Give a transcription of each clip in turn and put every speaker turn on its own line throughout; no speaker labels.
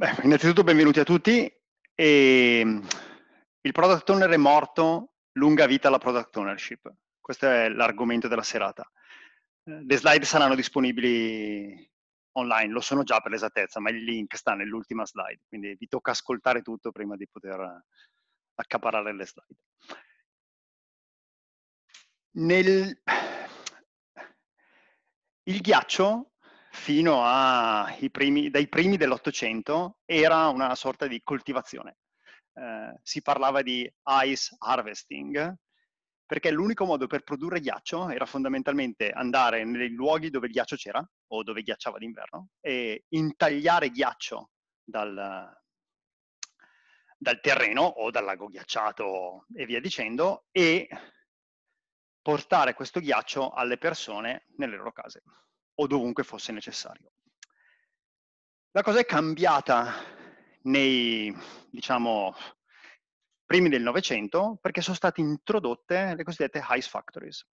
Beh, innanzitutto benvenuti a tutti. E ehm, il product owner è morto, lunga vita alla product ownership. Questo è l'argomento della serata. Eh, le slide saranno disponibili online, lo sono già per l'esattezza, ma il link sta nell'ultima slide, quindi vi tocca ascoltare tutto prima di poter eh, accaparare le slide. Nel... Il ghiaccio fino primi, dai primi dell'Ottocento era una sorta di coltivazione. Eh, si parlava di ice harvesting, perché l'unico modo per produrre ghiaccio era fondamentalmente andare nei luoghi dove il ghiaccio c'era, o dove ghiacciava d'inverno, e intagliare ghiaccio dal, dal terreno o dal lago ghiacciato e via dicendo, e portare questo ghiaccio alle persone nelle loro case o dovunque fosse necessario. La cosa è cambiata nei, diciamo, primi del Novecento perché sono state introdotte le cosiddette ice factories.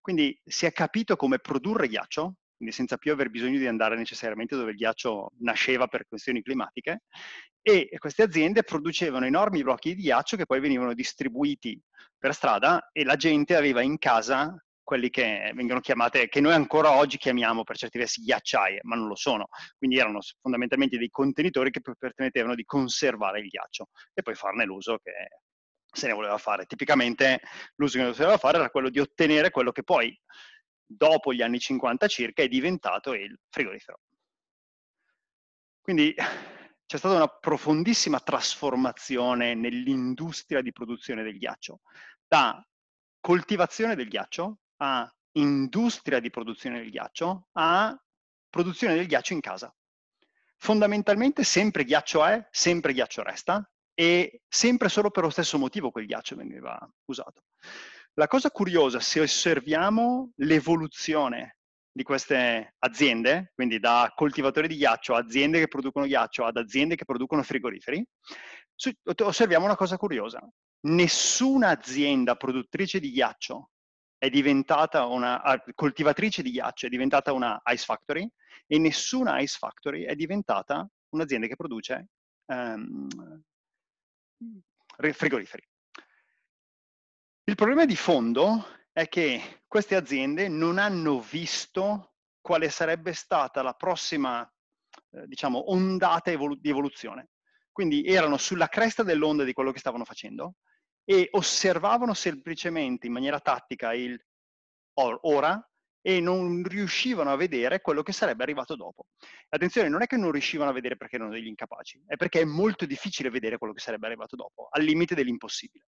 Quindi si è capito come produrre ghiaccio, quindi senza più aver bisogno di andare necessariamente dove il ghiaccio nasceva per questioni climatiche, e queste aziende producevano enormi blocchi di ghiaccio che poi venivano distribuiti per strada e la gente aveva in casa quelli che eh, vengono chiamate, che noi ancora oggi chiamiamo per certi versi ghiacciaie, ma non lo sono. Quindi erano fondamentalmente dei contenitori che permettevano di conservare il ghiaccio e poi farne l'uso che se ne voleva fare. Tipicamente l'uso che si voleva fare era quello di ottenere quello che poi, dopo gli anni 50 circa, è diventato il frigorifero. Quindi c'è stata una profondissima trasformazione nell'industria di produzione del ghiaccio, da coltivazione del ghiaccio a industria di produzione del ghiaccio a produzione del ghiaccio in casa. Fondamentalmente sempre ghiaccio è, sempre ghiaccio resta e sempre solo per lo stesso motivo quel ghiaccio veniva usato. La cosa curiosa, se osserviamo l'evoluzione di queste aziende, quindi da coltivatori di ghiaccio a aziende che producono ghiaccio ad aziende che producono frigoriferi, osserviamo una cosa curiosa. Nessuna azienda produttrice di ghiaccio è diventata una coltivatrice di ghiaccio, è diventata una ice factory e nessuna ice factory è diventata un'azienda che produce um, frigoriferi. Il problema di fondo è che queste aziende non hanno visto quale sarebbe stata la prossima, eh, diciamo, ondata evolu- di evoluzione. Quindi erano sulla cresta dell'onda di quello che stavano facendo, e osservavano semplicemente in maniera tattica il ora e non riuscivano a vedere quello che sarebbe arrivato dopo. Attenzione, non è che non riuscivano a vedere perché erano degli incapaci, è perché è molto difficile vedere quello che sarebbe arrivato dopo, al limite dell'impossibile.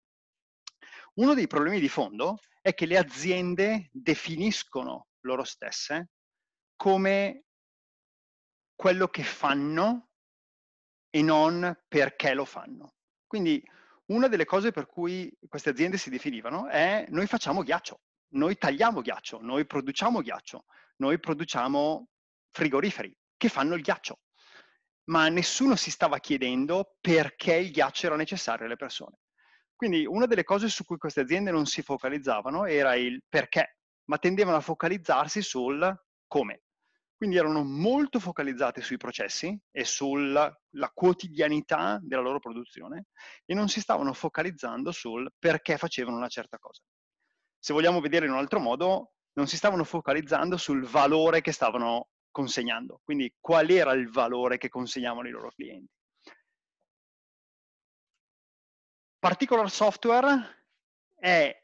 Uno dei problemi di fondo è che le aziende definiscono loro stesse come quello che fanno e non perché lo fanno. Quindi una delle cose per cui queste aziende si definivano è noi facciamo ghiaccio, noi tagliamo ghiaccio, noi produciamo ghiaccio, noi produciamo frigoriferi che fanno il ghiaccio. Ma nessuno si stava chiedendo perché il ghiaccio era necessario alle persone. Quindi una delle cose su cui queste aziende non si focalizzavano era il perché, ma tendevano a focalizzarsi sul come. Quindi erano molto focalizzate sui processi e sulla quotidianità della loro produzione e non si stavano focalizzando sul perché facevano una certa cosa. Se vogliamo vedere in un altro modo, non si stavano focalizzando sul valore che stavano consegnando, quindi qual era il valore che consegnavano i loro clienti. Particular Software è,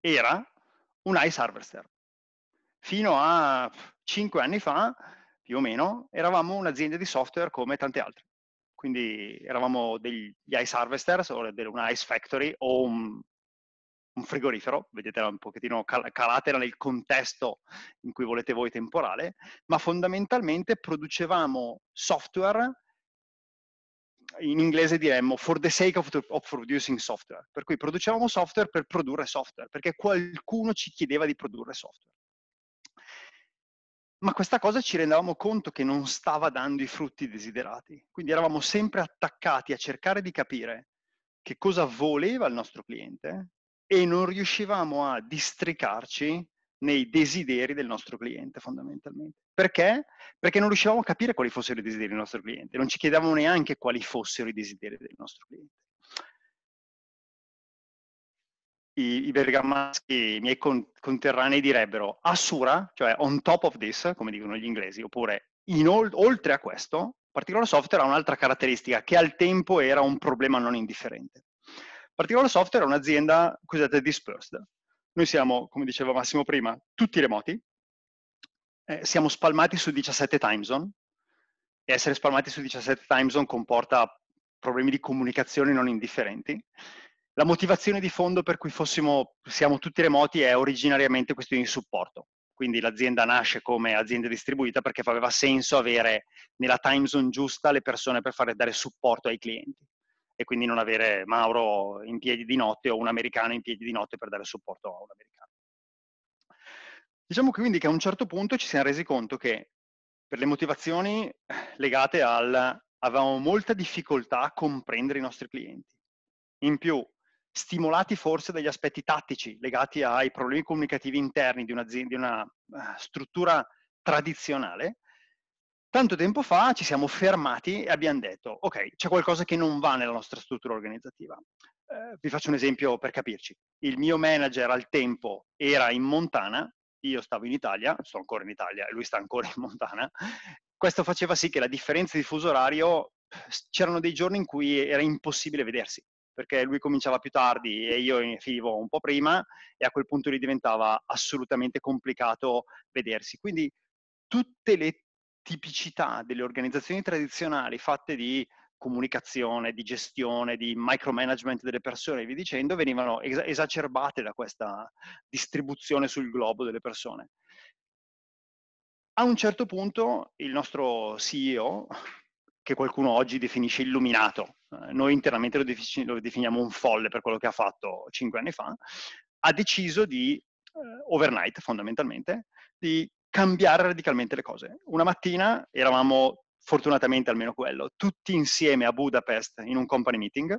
era un ice harvester. Fino a 5 anni fa, più o meno, eravamo un'azienda di software come tante altre. Quindi eravamo degli ice harvesters o una ice factory o un, un frigorifero, vedetela un pochettino, cal- calatela nel contesto in cui volete voi temporale, ma fondamentalmente producevamo software in inglese diremmo for the sake of, the, of, producing software, per cui producevamo software per produrre software, perché qualcuno ci chiedeva di produrre software ma questa cosa ci rendevamo conto che non stava dando i frutti desiderati. Quindi eravamo sempre attaccati a cercare di capire che cosa voleva il nostro cliente e non riuscivamo a districarci nei desideri del nostro cliente fondamentalmente. Perché? Perché non riuscivamo a capire quali fossero i desideri del nostro cliente, non ci chiedevamo neanche quali fossero i desideri del nostro cliente. i, i bergamaschi, i miei con, conterranei direbbero assura, cioè on top of this, come dicono gli inglesi, oppure ol, oltre a questo, Particolo Software ha un'altra caratteristica che al tempo era un problema non indifferente. Particolo Software è un'azienda cosiddetta dispersed. Noi siamo, come diceva Massimo prima, tutti remoti, eh, siamo spalmati su 17 time zone e essere spalmati su 17 time zone comporta problemi di comunicazione non indifferenti la motivazione di fondo per cui fossimo, siamo tutti remoti è originariamente questione di supporto. Quindi l'azienda nasce come azienda distribuita perché aveva senso avere nella time zone giusta le persone per fare, dare supporto ai clienti e quindi non avere Mauro in piedi di notte o un americano in piedi di notte per dare supporto a un americano. Diciamo quindi che a un certo punto ci siamo resi conto che per le motivazioni legate al avevamo molta difficoltà a comprendere i nostri clienti. In più, stimolati forse dagli aspetti tattici legati ai problemi comunicativi interni di, di una eh, struttura tradizionale, tanto tempo fa ci siamo fermati e abbiamo detto, ok, c'è qualcosa che non va nella nostra struttura organizzativa. Eh, vi faccio un esempio per capirci. Il mio manager al tempo era in Montana, io stavo in Italia, sto ancora in Italia e lui sta ancora in Montana. Questo faceva sì che la differenza di fuso orario, c'erano dei giorni in cui era impossibile vedersi perché lui cominciava più tardi e io finivo un po' prima e a quel punto lì diventava assolutamente complicato vedersi. Quindi tutte le tipicità delle organizzazioni tradizionali fatte di comunicazione, di gestione, di micromanagement delle persone e via dicendo, venivano es- esacerbate da questa distribuzione sul globo delle persone. A un certo punto il nostro CEO, che qualcuno oggi definisce illuminato, eh, noi internamente lo, defin- lo definiamo un folle per quello che ha fatto cinque anni fa, ha deciso di, uh, overnight fondamentalmente, di cambiare radicalmente le cose. Una mattina eravamo, fortunatamente almeno quello, tutti insieme a Budapest in un company meeting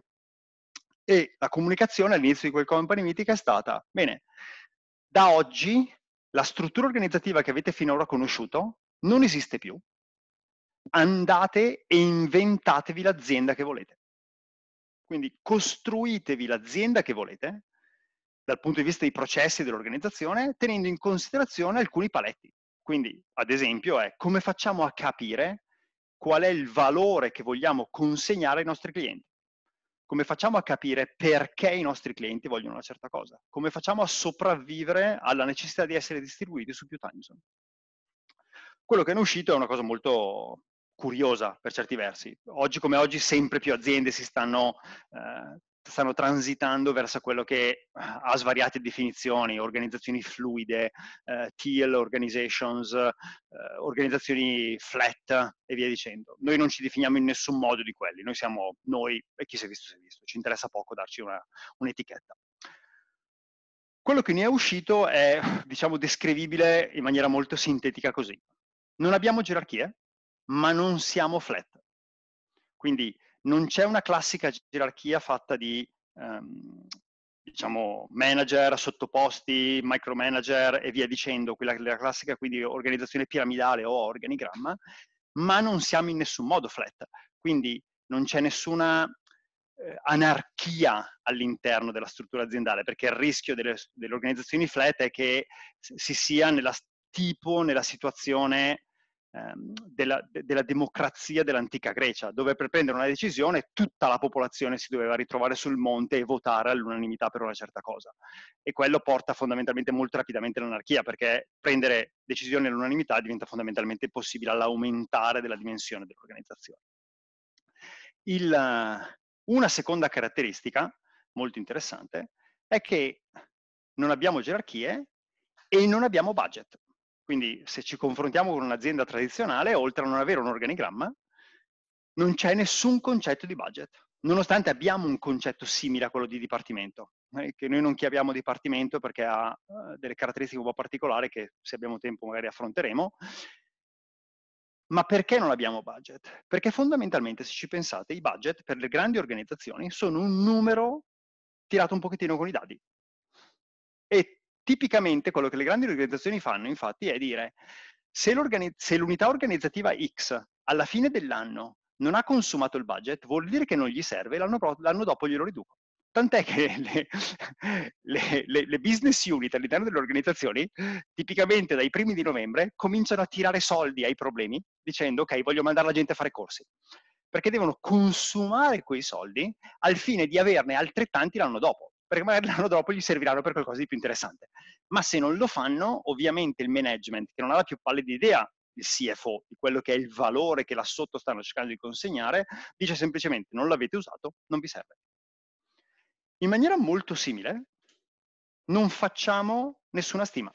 e la comunicazione all'inizio di quel company meeting è stata, bene, da oggi la struttura organizzativa che avete finora conosciuto non esiste più. Andate e inventatevi l'azienda che volete. Quindi costruitevi l'azienda che volete dal punto di vista dei processi dell'organizzazione, tenendo in considerazione alcuni paletti. Quindi, ad esempio, è come facciamo a capire qual è il valore che vogliamo consegnare ai nostri clienti? Come facciamo a capire perché i nostri clienti vogliono una certa cosa? Come facciamo a sopravvivere alla necessità di essere distribuiti su più time zone? Quello che è uscito è una cosa molto curiosa per certi versi. Oggi come oggi sempre più aziende si stanno, eh, stanno transitando verso quello che eh, ha svariate definizioni, organizzazioni fluide, eh, TL organizations, eh, organizzazioni flat e via dicendo. Noi non ci definiamo in nessun modo di quelli, noi siamo noi e chi si è visto si è visto, ci interessa poco darci una, un'etichetta. Quello che ne è uscito è, diciamo, descrivibile in maniera molto sintetica così. Non abbiamo gerarchie, ma non siamo flat. Quindi non c'è una classica gerarchia fatta di ehm, diciamo, manager, sottoposti, micromanager e via dicendo, quella la classica quindi organizzazione piramidale o organigramma, ma non siamo in nessun modo flat. Quindi non c'è nessuna eh, anarchia all'interno della struttura aziendale, perché il rischio delle, delle organizzazioni flat è che si sia nella tipo, nella situazione Ehm, della, della, democrazia dell'antica Grecia, dove per prendere una decisione tutta la popolazione si doveva ritrovare sul monte e votare all'unanimità per una certa cosa. E quello porta fondamentalmente molto rapidamente all'anarchia, perché prendere decisioni all'unanimità diventa fondamentalmente possibile all'aumentare della dimensione dell'organizzazione. Il, una seconda caratteristica molto interessante è che non abbiamo gerarchie e non abbiamo budget. Quindi se ci confrontiamo con un'azienda tradizionale, oltre a non avere un organigramma, non c'è nessun concetto di budget, nonostante abbiamo un concetto simile a quello di dipartimento, eh, che noi non chiamiamo dipartimento perché ha eh, delle caratteristiche un po' particolari che se abbiamo tempo magari affronteremo, ma perché non abbiamo budget? Perché fondamentalmente, se ci pensate, i budget per le grandi organizzazioni sono un numero tirato un pochettino con i dadi. E Tipicamente quello che le grandi organizzazioni fanno infatti è dire se, se l'unità organizzativa X alla fine dell'anno non ha consumato il budget, vuol dire che non gli serve e l'anno, l'anno dopo glielo riduco. Tant'è che le, le, le, le, business unit all'interno delle organizzazioni, tipicamente dai primi di novembre, cominciano a tirare soldi ai problemi dicendo ok, voglio mandare la gente a fare corsi, perché devono consumare quei soldi al fine di averne altrettanti l'anno dopo perché magari l'anno dopo gli serviranno per qualcosa di più interessante. Ma se non lo fanno, ovviamente il management, che non ha la più pallida idea il CFO, di quello che è il valore che là sotto stanno cercando di consegnare, dice semplicemente non l'avete usato, non vi serve. In maniera molto simile, non facciamo nessuna stima.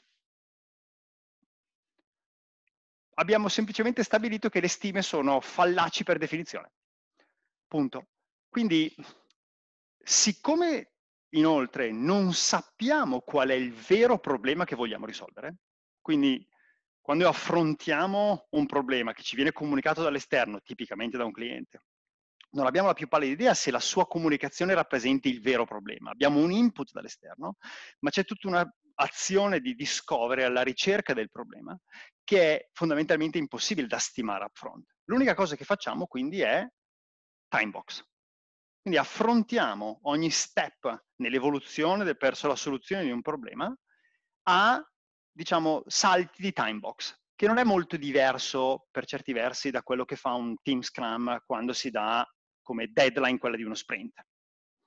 Abbiamo semplicemente stabilito che le stime sono fallaci per definizione. Punto. Quindi, siccome Inoltre non sappiamo qual è il vero problema che vogliamo risolvere. Quindi quando affrontiamo un problema che ci viene comunicato dall'esterno, tipicamente da un cliente, non abbiamo la più pallida idea se la sua comunicazione rappresenti il vero problema. Abbiamo un input dall'esterno, ma c'è tutta un'azione di discovery alla ricerca del problema che è fondamentalmente impossibile da stimare upfront. L'unica cosa che facciamo quindi è time box. Quindi affrontiamo ogni step nell'evoluzione verso la soluzione di un problema a, diciamo, salti di time box, che non è molto diverso per certi versi da quello che fa un team scrum quando si dà come deadline quella di uno sprint.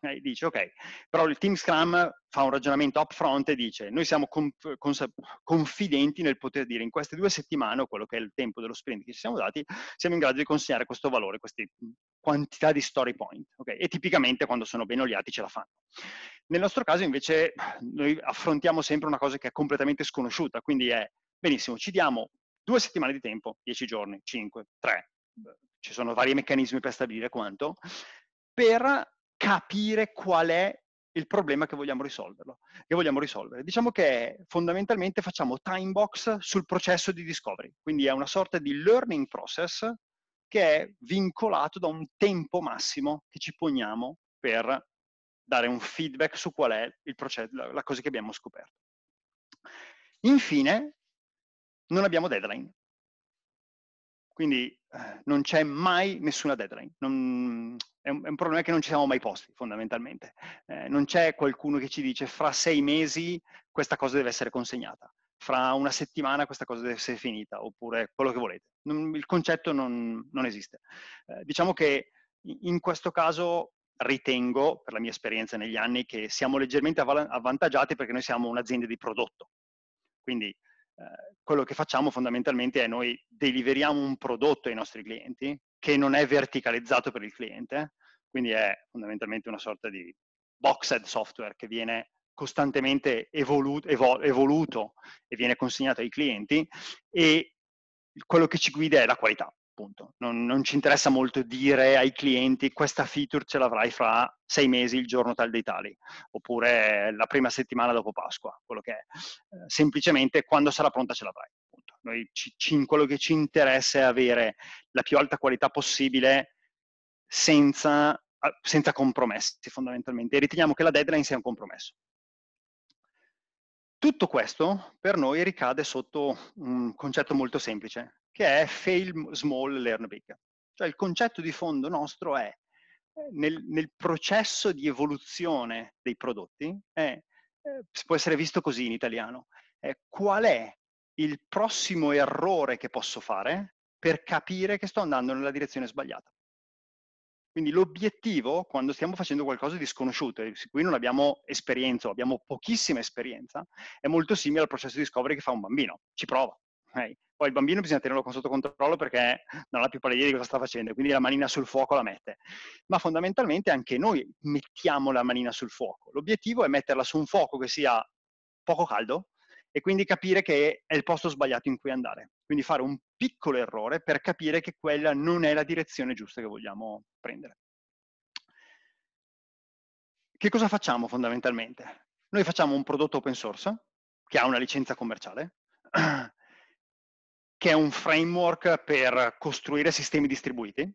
E eh, dici, ok, però il team Scrum fa un ragionamento upfront e dice, noi siamo conf- cons- confidenti nel poter dire in queste due settimane, o quello che è il tempo dello sprint che ci siamo dati, siamo in grado di consegnare questo valore, queste quantità di story point. Okay? E tipicamente quando sono ben oliati ce la fanno. Nel nostro caso invece noi affrontiamo sempre una cosa che è completamente sconosciuta, quindi è, benissimo, ci diamo due settimane di tempo, dieci giorni, cinque, tre, ci sono vari meccanismi per stabilire quanto, per capire qual è il problema che vogliamo, che vogliamo risolvere. Diciamo che fondamentalmente facciamo time box sul processo di discovery, quindi è una sorta di learning process che è vincolato da un tempo massimo che ci poniamo per dare un feedback su qual è processo, la cosa che abbiamo scoperto. Infine, non abbiamo deadline. Quindi eh, non c'è mai nessuna deadline. Non, è, un, è, un, problema che non ci siamo mai posti, fondamentalmente. Eh, non c'è qualcuno che ci dice fra sei mesi questa cosa deve essere consegnata, fra una settimana questa cosa deve essere finita, oppure quello che volete. Non, il concetto non, non esiste. Eh, diciamo che in questo caso ritengo, per la mia esperienza negli anni, che siamo leggermente avvantaggiati perché noi siamo un'azienda di prodotto. Quindi quello che facciamo fondamentalmente è noi deliveriamo un prodotto ai nostri clienti che non è verticalizzato per il cliente, quindi è fondamentalmente una sorta di boxed software che viene costantemente evolu- evol- evoluto e viene consegnato ai clienti e quello che ci guida è la qualità appunto. Non, non, ci interessa molto dire ai clienti questa feature ce l'avrai fra sei mesi, il giorno tal dei tali, oppure la prima settimana dopo Pasqua, quello che è. Eh, semplicemente quando sarà pronta ce l'avrai. Appunto. Noi ci, ci, quello che ci interessa è avere la più alta qualità possibile senza, senza compromessi fondamentalmente e riteniamo che la deadline sia un compromesso. Tutto questo per noi ricade sotto un concetto molto semplice, che è fail small, learn big. Cioè il concetto di fondo nostro è eh, nel, nel processo di evoluzione dei prodotti, è, eh, può essere visto così in italiano, è qual è il prossimo errore che posso fare per capire che sto andando nella direzione sbagliata. Quindi l'obiettivo, quando stiamo facendo qualcosa di sconosciuto, e su cui non abbiamo esperienza, o abbiamo pochissima esperienza, è molto simile al processo di discovery che fa un bambino. Ci prova, Okay? Poi il bambino bisogna tenerlo sotto controllo perché non ha più palle di cosa sta facendo, quindi la manina sul fuoco la mette. Ma fondamentalmente anche noi mettiamo la manina sul fuoco. L'obiettivo è metterla su un fuoco che sia poco caldo e quindi capire che è il posto sbagliato in cui andare. Quindi fare un piccolo errore per capire che quella non è la direzione giusta che vogliamo prendere. Che cosa facciamo fondamentalmente? Noi facciamo un prodotto open source che ha una licenza commerciale che è un framework per costruire sistemi distribuiti,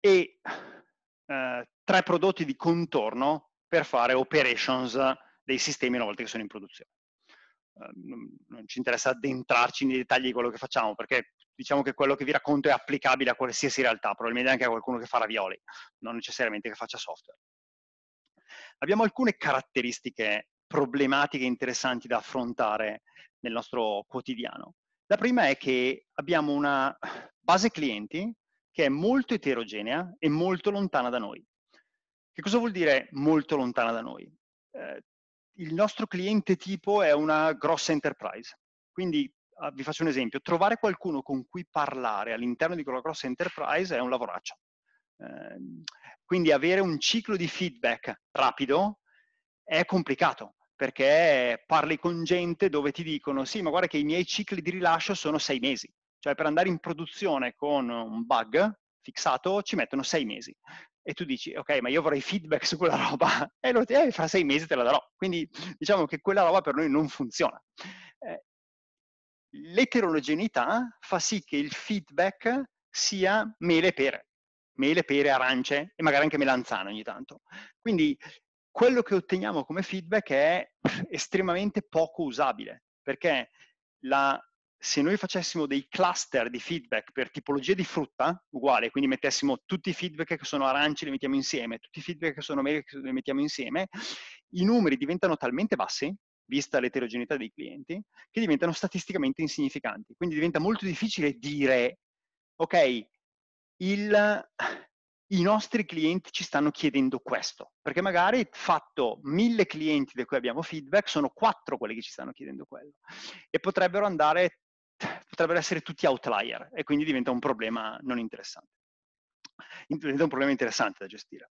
e eh, tre prodotti di contorno per fare operations dei sistemi una volta che sono in produzione. Eh, non, non ci interessa addentrarci nei dettagli di quello che facciamo, perché diciamo che quello che vi racconto è applicabile a qualsiasi realtà, probabilmente anche a qualcuno che fa ravioli, non necessariamente che faccia software. Abbiamo alcune caratteristiche problematiche interessanti da affrontare nel nostro quotidiano. La prima è che abbiamo una base clienti che è molto eterogenea e molto lontana da noi. Che cosa vuol dire molto lontana da noi? Eh, il nostro cliente tipo è una grossa enterprise. Quindi ah, vi faccio un esempio, trovare qualcuno con cui parlare all'interno di quella grossa enterprise è un lavoraccio. Eh, quindi avere un ciclo di feedback rapido è complicato perché parli con gente dove ti dicono sì, ma guarda che i miei cicli di rilascio sono sei mesi, cioè per andare in produzione con un bug fissato ci mettono sei mesi. E tu dici, ok, ma io vorrei feedback su quella roba, e lo, eh, fra sei mesi te la darò. Quindi diciamo che quella roba per noi non funziona. Eh, l'eterogeneità fa sì che il feedback sia mele e pere, mele, pere, arance e magari anche melanzane ogni tanto. Quindi quello che otteniamo come feedback è estremamente poco usabile, perché la, se noi facessimo dei cluster di feedback per tipologia di frutta, uguale, quindi mettessimo tutti i feedback che sono aranci li mettiamo insieme, tutti i feedback che sono merici li mettiamo insieme, i numeri diventano talmente bassi, vista l'eterogeneità dei clienti, che diventano statisticamente insignificanti. Quindi diventa molto difficile dire, ok, il i nostri clienti ci stanno chiedendo questo, perché magari fatto mille clienti di cui abbiamo feedback, sono quattro quelli che ci stanno chiedendo quello e potrebbero andare, potrebbero essere tutti outlier e quindi diventa un problema non interessante, diventa un problema interessante da gestire.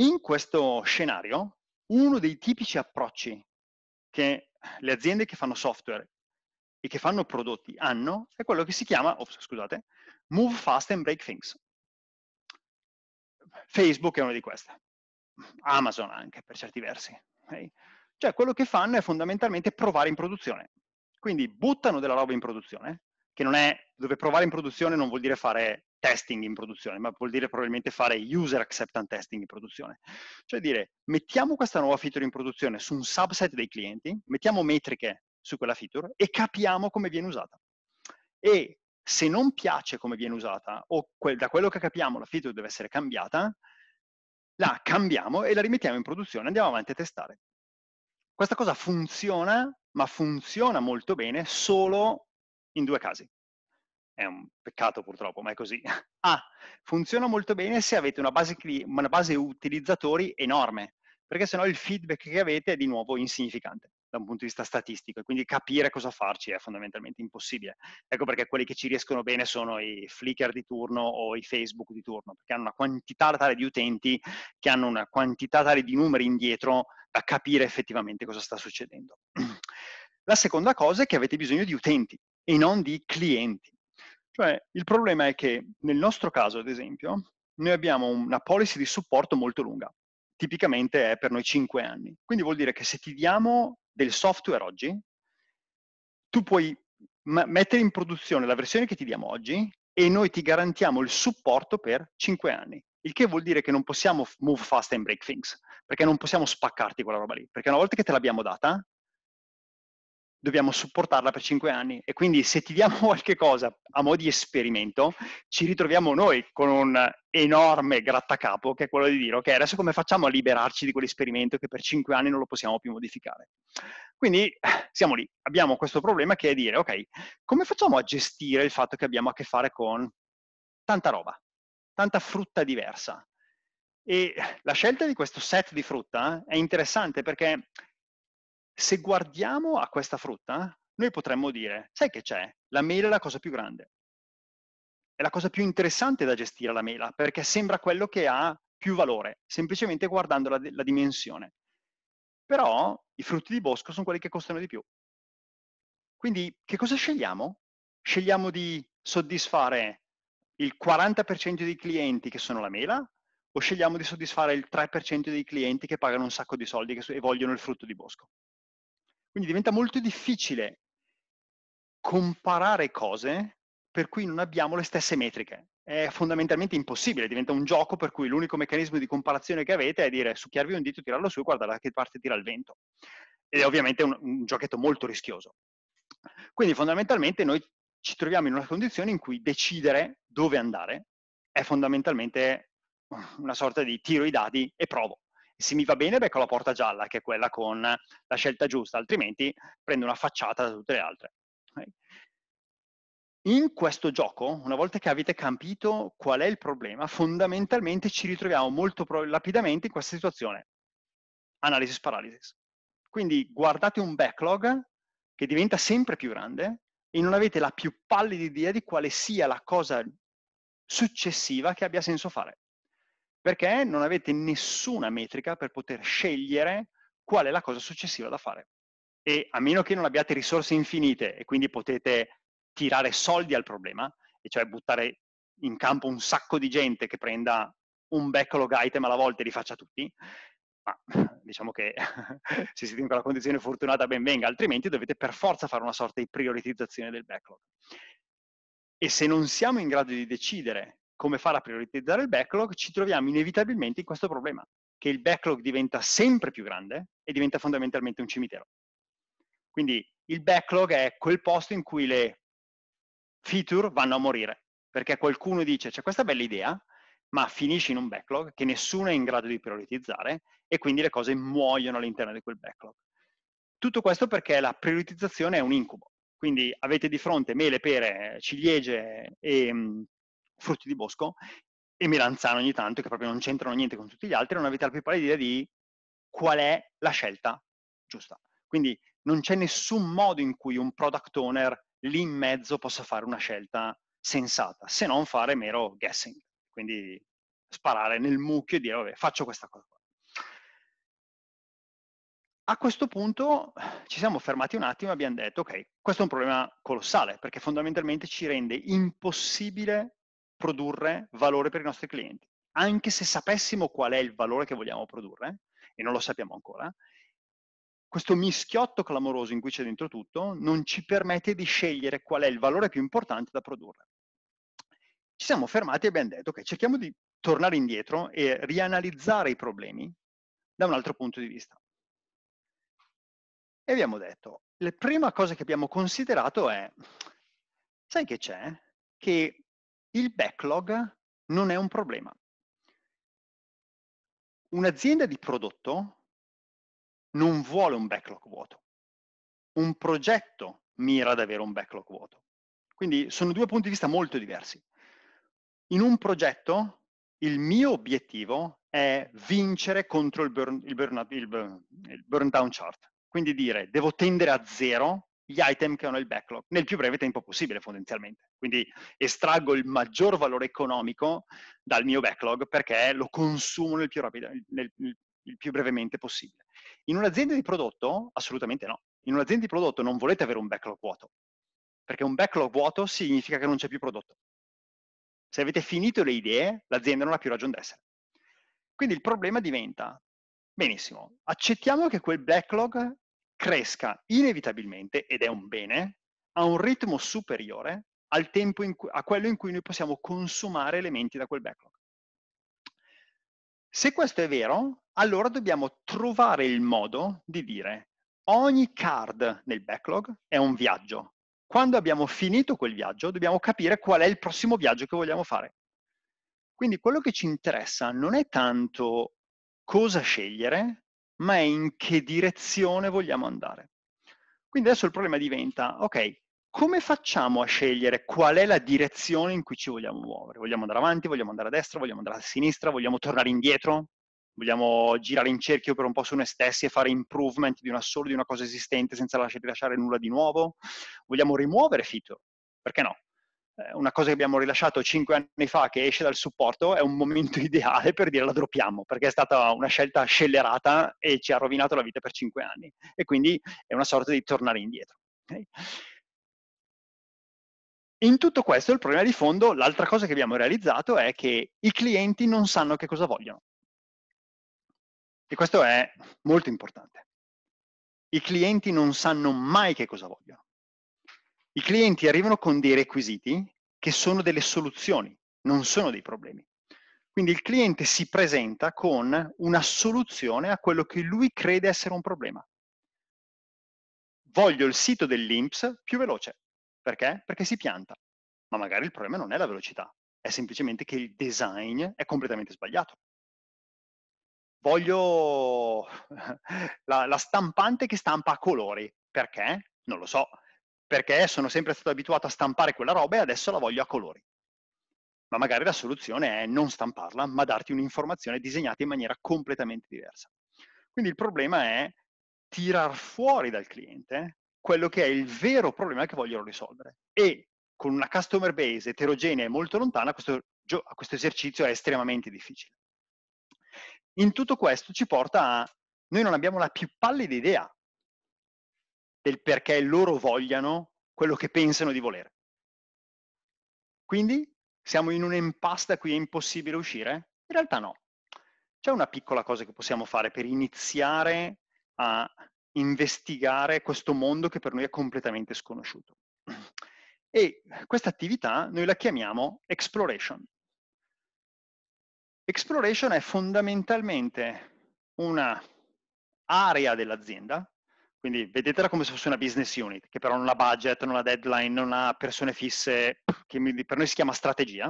In questo scenario, uno dei tipici approcci che le aziende che fanno software e che fanno prodotti hanno è quello che si chiama, oh, scusate, move fast and break things Facebook è una di queste, Amazon anche per certi versi. Okay? Cioè quello che fanno è fondamentalmente provare in produzione. Quindi buttano della roba in produzione, che non è dove provare in produzione non vuol dire fare testing in produzione, ma vuol dire probabilmente fare user acceptance testing in produzione. Cioè dire, mettiamo questa nuova feature in produzione su un subset dei clienti, mettiamo metriche su quella feature e capiamo come viene usata. E se non piace come viene usata o que- da quello che capiamo la feature deve essere cambiata, la cambiamo e la rimettiamo in produzione, andiamo avanti a testare. Questa cosa funziona, ma funziona molto bene solo in due casi. È un peccato purtroppo, ma è così. Ah, funziona molto bene se avete una base, una base utilizzatori enorme, perché sennò il feedback che avete è di nuovo insignificante da un punto di vista statistico e quindi capire cosa farci è fondamentalmente impossibile. Ecco perché quelli che ci riescono bene sono i Flickr di turno o i Facebook di turno, perché hanno una quantità tale di utenti che hanno una quantità tale di numeri indietro da capire effettivamente cosa sta succedendo. La seconda cosa è che avete bisogno di utenti e non di clienti. Cioè, il problema è che nel nostro caso, ad esempio, noi abbiamo una policy di supporto molto lunga, tipicamente è per noi 5 anni. Quindi vuol dire che se ti diamo del software oggi, tu puoi ma- mettere in produzione la versione che ti diamo oggi e noi ti garantiamo il supporto per 5 anni. Il che vuol dire che non possiamo move fast and break things, perché non possiamo spaccarti quella roba lì, perché una volta che te l'abbiamo data, dobbiamo supportarla per 5 anni e quindi se ti diamo qualche cosa a mo' di esperimento ci ritroviamo noi con un enorme grattacapo che è quello di dire ok adesso come facciamo a liberarci di quell'esperimento che per 5 anni non lo possiamo più modificare quindi siamo lì abbiamo questo problema che è dire ok come facciamo a gestire il fatto che abbiamo a che fare con tanta roba tanta frutta diversa e la scelta di questo set di frutta è interessante perché se guardiamo a questa frutta, noi potremmo dire, sai che c'è? La mela è la cosa più grande. È la cosa più interessante da gestire la mela, perché sembra quello che ha più valore, semplicemente guardando la, la dimensione. Però i frutti di bosco sono quelli che costano di più. Quindi che cosa scegliamo? Scegliamo di soddisfare il 40% dei clienti che sono la mela o scegliamo di soddisfare il 3% dei clienti che pagano un sacco di soldi e vogliono il frutto di bosco? Quindi diventa molto difficile comparare cose per cui non abbiamo le stesse metriche. È fondamentalmente impossibile, diventa un gioco per cui l'unico meccanismo di comparazione che avete è dire succhiarvi un dito, tirarlo su e guardare da che parte tira il vento. Ed è ovviamente un, un giochetto molto rischioso. Quindi fondamentalmente noi ci troviamo in una condizione in cui decidere dove andare è fondamentalmente una sorta di tiro i dadi e provo se mi va bene becco la porta gialla, che è quella con la scelta giusta, altrimenti prendo una facciata da tutte le altre. Okay. In questo gioco, una volta che avete capito qual è il problema, fondamentalmente ci ritroviamo molto rapidamente in questa situazione. Analysis paralysis. Quindi guardate un backlog che diventa sempre più grande e non avete la più pallida idea di quale sia la cosa successiva che abbia senso fare perché non avete nessuna metrica per poter scegliere qual è la cosa successiva da fare. E a meno che non abbiate risorse infinite e quindi potete tirare soldi al problema, e cioè buttare in campo un sacco di gente che prenda un backlog item alla volta e li faccia tutti, ma diciamo che se siete in quella condizione fortunata ben venga, altrimenti dovete per forza fare una sorta di prioritizzazione del backlog. E se non siamo in grado di decidere come fare a priorizzare il backlog, ci troviamo inevitabilmente in questo problema, che il backlog diventa sempre più grande e diventa fondamentalmente un cimitero. Quindi il backlog è quel posto in cui le feature vanno a morire, perché qualcuno dice c'è questa bella idea, ma finisce in un backlog che nessuno è in grado di priorizzare e quindi le cose muoiono all'interno di quel backlog. Tutto questo perché la priorizzazione è un incubo. Quindi avete di fronte mele, pere, eh, ciliegie e mm, frutti di bosco e melanzane ogni tanto, che proprio non c'entrano niente con tutti gli altri, non avete la più pallida idea di qual è la scelta giusta. Quindi non c'è nessun modo in cui un product owner lì in mezzo possa fare una scelta sensata, se non fare mero guessing. Quindi sparare nel mucchio e dire, vabbè, faccio questa cosa qua. A questo punto ci siamo fermati un attimo e abbiamo detto, ok, questo è un problema colossale, perché fondamentalmente ci rende impossibile produrre valore per i nostri clienti. Anche se sapessimo qual è il valore che vogliamo produrre, e non lo sappiamo ancora, questo mischiotto clamoroso in cui c'è dentro tutto non ci permette di scegliere qual è il valore più importante da produrre. Ci siamo fermati e abbiamo detto che okay, cerchiamo di tornare indietro e rianalizzare i problemi da un altro punto di vista. E abbiamo detto, la prima cosa che abbiamo considerato è, sai che c'è? Che il backlog non è un problema. Un'azienda di prodotto non vuole un backlog vuoto. Un progetto mira ad avere un backlog vuoto. Quindi sono due punti di vista molto diversi. In un progetto il mio obiettivo è vincere contro il burn, il burn, il burn, il burn down chart. Quindi dire, devo tendere a zero gli item che ho nel backlog nel più breve tempo possibile fondamentalmente. Quindi estraggo il maggior valore economico dal mio backlog perché lo consumo nel più, rapido, nel, il più brevemente possibile. In un'azienda di prodotto? Assolutamente no. In un'azienda di prodotto non volete avere un backlog vuoto, perché un backlog vuoto significa che non c'è più prodotto. Se avete finito le idee, l'azienda non ha più ragione d'essere. Quindi il problema diventa, benissimo, accettiamo che quel backlog cresca inevitabilmente, ed è un bene, a un ritmo superiore al tempo cui, a quello in cui noi possiamo consumare elementi da quel backlog. Se questo è vero, allora dobbiamo trovare il modo di dire ogni card nel backlog è un viaggio. Quando abbiamo finito quel viaggio, dobbiamo capire qual è il prossimo viaggio che vogliamo fare. Quindi quello che ci interessa non è tanto cosa scegliere, ma è in che direzione vogliamo andare. Quindi adesso il problema diventa, ok, come facciamo a scegliere qual è la direzione in cui ci vogliamo muovere? Vogliamo andare avanti, vogliamo andare a destra, vogliamo andare a sinistra, vogliamo tornare indietro? Vogliamo girare in cerchio per un po' su noi stessi e fare improvement di una sola, di una cosa esistente senza lasciare nulla di nuovo? Vogliamo rimuovere feature? Perché no? Eh, una cosa che abbiamo rilasciato cinque anni fa che esce dal supporto è un momento ideale per dire la droppiamo perché è stata una scelta scellerata e ci ha rovinato la vita per cinque anni e quindi è una sorta di tornare indietro. Okay? In tutto questo il problema di fondo, l'altra cosa che abbiamo realizzato è che i clienti non sanno che cosa vogliono. E questo è molto importante. I clienti non sanno mai che cosa vogliono. I clienti arrivano con dei requisiti che sono delle soluzioni, non sono dei problemi. Quindi il cliente si presenta con una soluzione a quello che lui crede essere un problema. Voglio il sito dell'INPS più veloce. Perché? Perché si pianta. Ma magari il problema non è la velocità, è semplicemente che il design è completamente sbagliato. Voglio la, la stampante che stampa a colori. Perché? Non lo so, perché sono sempre stato abituato a stampare quella roba e adesso la voglio a colori. Ma magari la soluzione è non stamparla, ma darti un'informazione disegnata in maniera completamente diversa. Quindi il problema è tirar fuori dal cliente quello che è il vero problema che vogliono risolvere. E con una customer base eterogenea e molto lontana, questo, questo esercizio è estremamente difficile. In tutto questo ci porta a... Noi non abbiamo la più pallida idea del perché loro vogliano quello che pensano di volere. Quindi siamo in un impasto da cui è impossibile uscire? In realtà no. C'è una piccola cosa che possiamo fare per iniziare a investigare questo mondo che per noi è completamente sconosciuto. E questa attività noi la chiamiamo exploration. Exploration è fondamentalmente una area dell'azienda quindi vedetela come se fosse una business unit, che però non ha budget, non ha deadline, non ha persone fisse, che per noi si chiama strategia,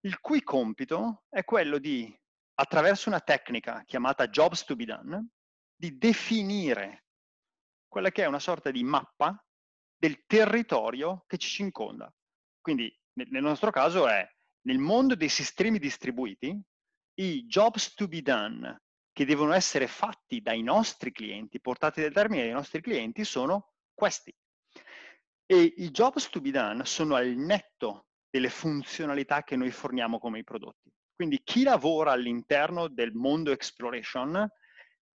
il cui compito è quello di, attraverso una tecnica chiamata Jobs to be done, di definire quella che è una sorta di mappa del territorio che ci circonda. Quindi nel nostro caso è nel mondo dei sistemi distribuiti, i jobs to be done che devono essere fatti dai nostri clienti, portati al termine dai nostri clienti, sono questi. E i jobs to be done sono al netto delle funzionalità che noi forniamo come prodotti. Quindi chi lavora all'interno del mondo exploration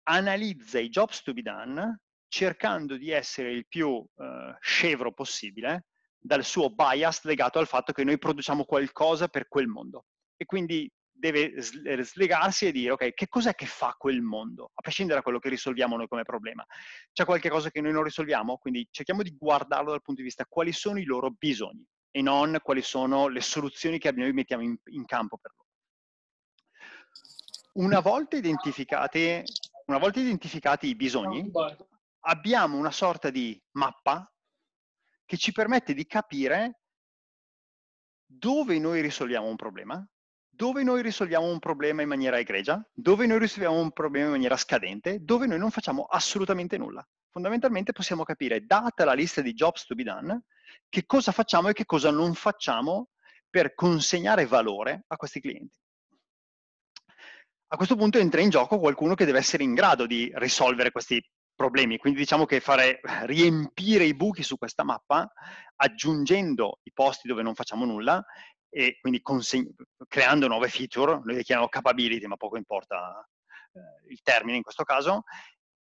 analizza i jobs to be done cercando di essere il più eh, scevro possibile dal suo bias legato al fatto che noi produciamo qualcosa per quel mondo. E quindi deve eh, slegarsi e dire, ok, che cos'è che fa quel mondo? A prescindere da quello che risolviamo noi come problema. C'è qualche cosa che noi non risolviamo? Quindi cerchiamo di guardarlo dal punto di vista quali sono i loro bisogni e non quali sono le soluzioni che noi mettiamo in, in campo per loro. Una volta, una volta identificati i bisogni, abbiamo una sorta di mappa che ci permette di capire dove noi risolviamo un problema dove noi risolviamo un problema in maniera egregia, dove noi risolviamo un problema in maniera scadente, dove noi non facciamo assolutamente nulla. Fondamentalmente possiamo capire, data la lista di jobs to be done, che cosa facciamo e che cosa non facciamo per consegnare valore a questi clienti. A questo punto entra in gioco qualcuno che deve essere in grado di risolvere questi problemi, quindi diciamo che fare riempire i buchi su questa mappa aggiungendo i posti dove non facciamo nulla e quindi conseg- creando nuove feature, noi le chiamiamo capability, ma poco importa eh, il termine in questo caso,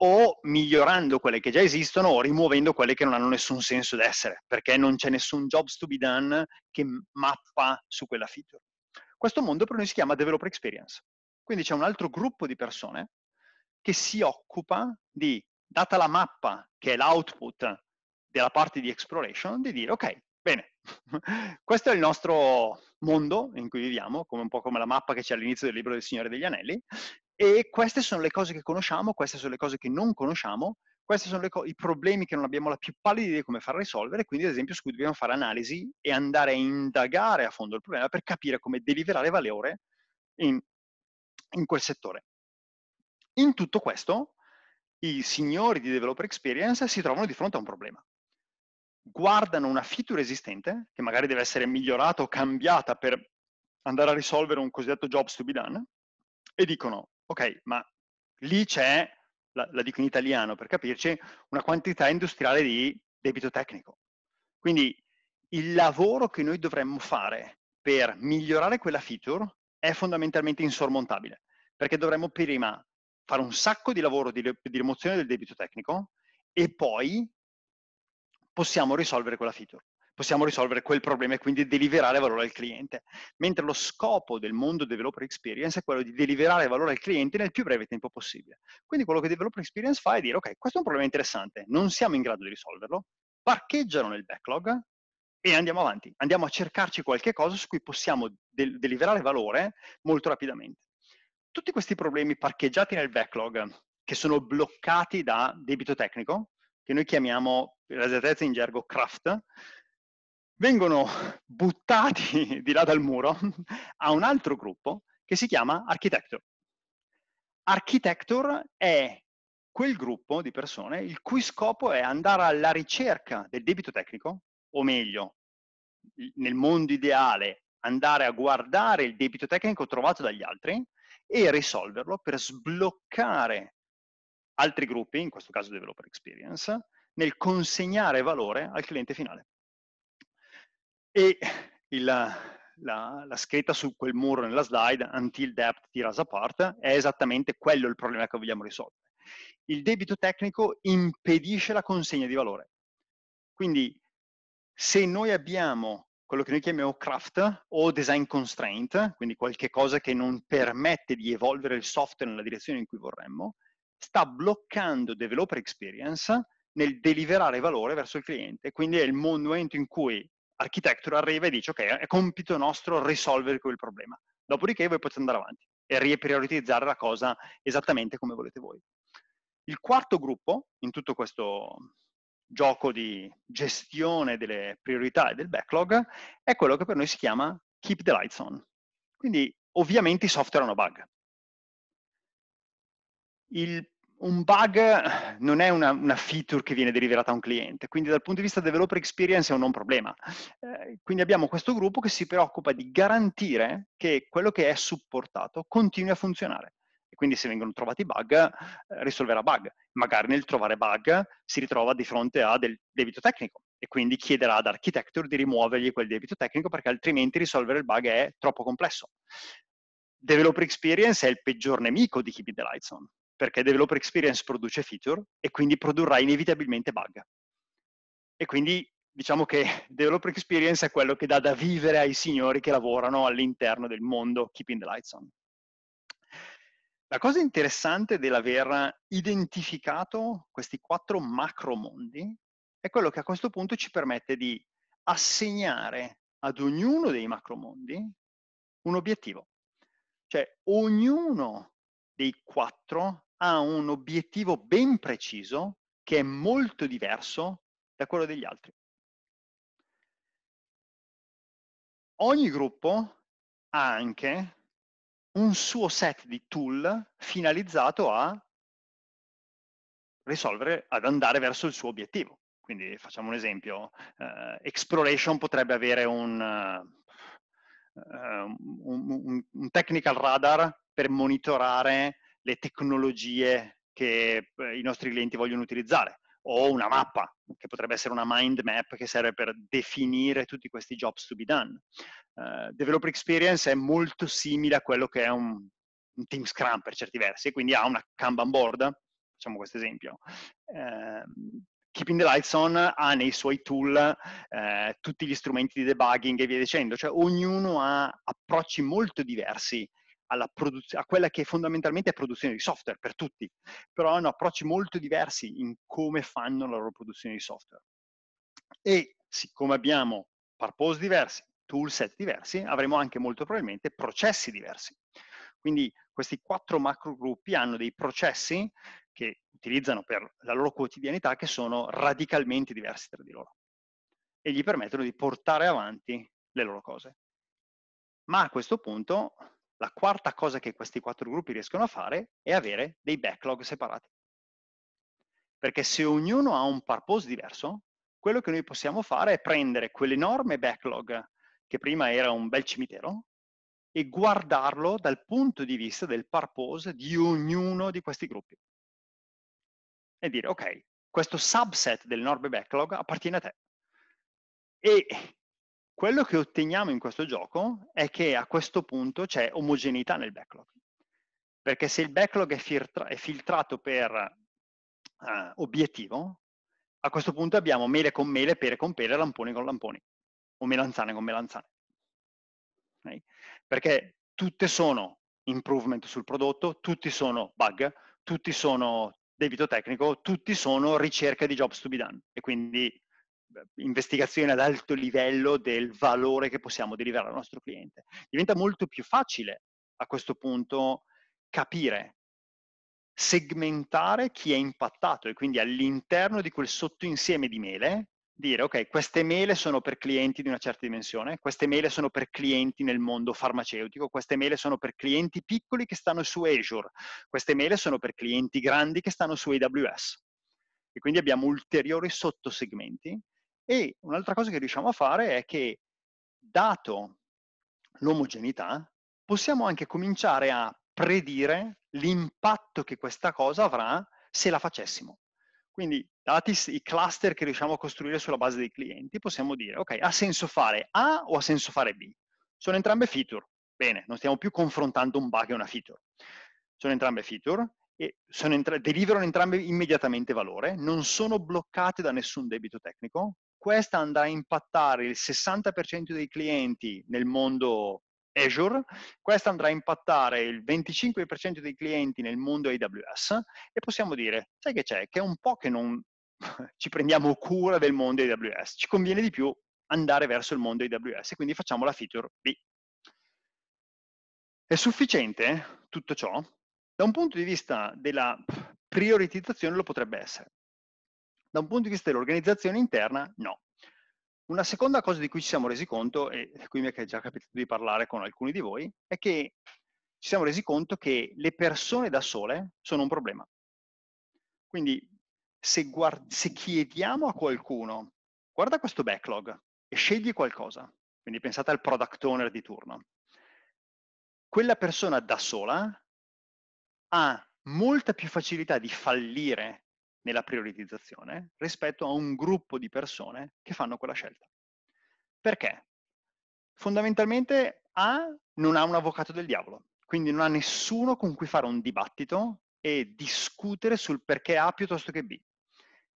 o migliorando quelle che già esistono o rimuovendo quelle che non hanno nessun senso d'essere, perché non c'è nessun jobs to be done che mappa su quella feature. Questo mondo per noi si chiama developer experience. Quindi c'è un altro gruppo di persone che si occupa di, data la mappa che è l'output della parte di exploration, di dire ok, bene, Questo è il nostro mondo in cui viviamo, come un po' come la mappa che c'è all'inizio del libro del Signore degli Anelli, e queste sono le cose che conosciamo, queste sono le cose che non conosciamo, questi sono co- i problemi che non abbiamo la più pallida idea di come far risolvere, quindi ad esempio su cui dobbiamo fare analisi e andare a indagare a fondo il problema per capire come deliverare valore in, in quel settore. In tutto questo, i signori di Developer Experience si trovano di fronte a un problema guardano una feature esistente, che magari deve essere migliorata o cambiata per andare a risolvere un cosiddetto jobs to be done, e dicono, ok, ma lì c'è, la, la dico in italiano per capirci, una quantità industriale di debito tecnico. Quindi il lavoro che noi dovremmo fare per migliorare quella feature è fondamentalmente insormontabile, perché dovremmo prima fare un sacco di lavoro di, di rimozione del debito tecnico e poi possiamo risolvere quella feature, possiamo risolvere quel problema e quindi deliverare valore al cliente. Mentre lo scopo del mondo developer experience è quello di deliverare valore al cliente nel più breve tempo possibile. Quindi quello che developer experience fa è dire, ok, questo è un problema interessante, non siamo in grado di risolverlo, parcheggiano nel backlog, e andiamo avanti, andiamo a cercarci qualche cosa su cui possiamo del- deliverare valore molto rapidamente. Tutti questi problemi parcheggiati nel backlog, che sono bloccati da debito tecnico, che noi chiamiamo l'esattezza in gergo craft, vengono buttati di là dal muro a un altro gruppo che si chiama Architecture. Architecture è quel gruppo di persone il cui scopo è andare alla ricerca del debito tecnico, o meglio, nel mondo ideale, andare a guardare il debito tecnico trovato dagli altri e risolverlo per sbloccare altri gruppi, in questo caso Developer Experience, nel consegnare valore al cliente finale. E il, la, la, scritta su quel muro nella slide, until debt tiras apart, è esattamente quello il problema che vogliamo risolvere. Il debito tecnico impedisce la consegna di valore. Quindi se noi abbiamo quello che noi chiamiamo craft o design constraint, quindi qualche cosa che non permette di evolvere il software nella direzione in cui vorremmo, sta bloccando developer experience nel deliverare valore verso il cliente. Quindi è il momento in cui Architecture arriva e dice ok, è compito nostro risolvere quel problema. Dopodiché voi potete andare avanti e riprioritizzare la cosa esattamente come volete voi. Il quarto gruppo in tutto questo gioco di gestione delle priorità e del backlog è quello che per noi si chiama keep the lights on. Quindi ovviamente i software hanno bug. Il un bug non è una, una, feature che viene derivata a un cliente, quindi dal punto di vista developer experience è un non problema. Eh, quindi abbiamo questo gruppo che si preoccupa di garantire che quello che è supportato continui a funzionare. E quindi se vengono trovati bug, eh, risolverà bug. Magari nel trovare bug si ritrova di fronte a del debito tecnico e quindi chiederà ad Architecture di rimuovergli quel debito tecnico perché altrimenti risolvere il bug è troppo complesso. Developer experience è il peggior nemico di Keep It The Lights On perché Developer Experience produce feature e quindi produrrà inevitabilmente bug. E quindi diciamo che Developer Experience è quello che dà da vivere ai signori che lavorano all'interno del mondo Keeping the Lights On. La cosa interessante dell'aver identificato questi quattro macro mondi è quello che a questo punto ci permette di assegnare ad ognuno dei macro mondi un obiettivo. Cioè ognuno dei quattro ha un obiettivo ben preciso che è molto diverso da quello degli altri. Ogni gruppo ha anche un suo set di tool finalizzato a risolvere, ad andare verso il suo obiettivo. Quindi facciamo un esempio, uh, Exploration potrebbe avere un, uh, un, un, un technical radar per monitorare le tecnologie che eh, i nostri clienti vogliono utilizzare o una mappa, che potrebbe essere una mind map che serve per definire tutti questi jobs to be done. Uh, developer experience è molto simile a quello che è un, un team scrum per certi versi, quindi ha una Kanban board, facciamo questo esempio. Uh, Keeping the Lights On ha nei suoi tool uh, tutti gli strumenti di debugging e via dicendo, cioè ognuno ha approcci molto diversi alla produz- a quella che fondamentalmente è produzione di software per tutti, però hanno approcci molto diversi in come fanno la loro produzione di software. E siccome abbiamo purpose diversi, toolset diversi, avremo anche molto probabilmente processi diversi. Quindi questi quattro macro gruppi hanno dei processi che utilizzano per la loro quotidianità che sono radicalmente diversi tra di loro e gli permettono di portare avanti le loro cose. Ma a questo punto la quarta cosa che questi quattro gruppi riescono a fare è avere dei backlog separati. Perché se ognuno ha un purpose diverso, quello che noi possiamo fare è prendere quell'enorme backlog che prima era un bel cimitero e guardarlo dal punto di vista del purpose di ognuno di questi gruppi. E dire, ok, questo subset dell'enorme backlog appartiene a te. E quello che otteniamo in questo gioco è che a questo punto c'è omogeneità nel backlog. Perché se il backlog è, filtra è filtrato per uh, obiettivo, a questo punto abbiamo mele con mele, pere con pere, lamponi con lamponi, o melanzane con melanzane. Okay? Perché tutte sono improvement sul prodotto, tutti sono bug, tutti sono debito tecnico, tutti sono ricerca di jobs to be done e quindi eh, investigazione ad alto livello del valore che possiamo derivare al nostro cliente. Diventa molto più facile a questo punto capire, segmentare chi è impattato e quindi all'interno di quel sottoinsieme di mele dire ok, queste mele sono per clienti di una certa dimensione, queste mele sono per clienti nel mondo farmaceutico, queste mele sono per clienti piccoli che stanno su Azure, queste mele sono per clienti grandi che stanno su AWS. E quindi abbiamo ulteriori sottosegmenti e un'altra cosa che riusciamo a fare è che, dato l'omogeneità, possiamo anche cominciare a predire l'impatto che questa cosa avrà se la facessimo. Quindi, dati i cluster che riusciamo a costruire sulla base dei clienti, possiamo dire, ok, ha senso fare A o ha senso fare B? Sono entrambe feature. Bene, non stiamo più confrontando un bug e una feature. Sono entrambe feature e entra- deliverano entrambe immediatamente valore, non sono bloccate da nessun debito tecnico, questa andrà a impattare il 60% dei clienti nel mondo Azure, questa andrà a impattare il 25% dei clienti nel mondo AWS e possiamo dire, sai che c'è, che è un po' che non ci prendiamo cura del mondo AWS, ci conviene di più andare verso il mondo AWS, quindi facciamo la feature B. È sufficiente tutto ciò? Da un punto di vista della prioritizzazione lo potrebbe essere. Da un punto di vista dell'organizzazione interna, no. Una seconda cosa di cui ci siamo resi conto, e qui mi è già capitato di parlare con alcuni di voi, è che ci siamo resi conto che le persone da sole sono un problema. Quindi se, guard- se chiediamo a qualcuno, guarda questo backlog e scegli qualcosa, quindi pensate al product owner di turno, quella persona da sola ha molta più facilità di fallire nella prioritizzazione rispetto a un gruppo di persone che fanno quella scelta. Perché? Fondamentalmente A non ha un avvocato del diavolo, quindi non ha nessuno con cui fare un dibattito e discutere sul perché A piuttosto che B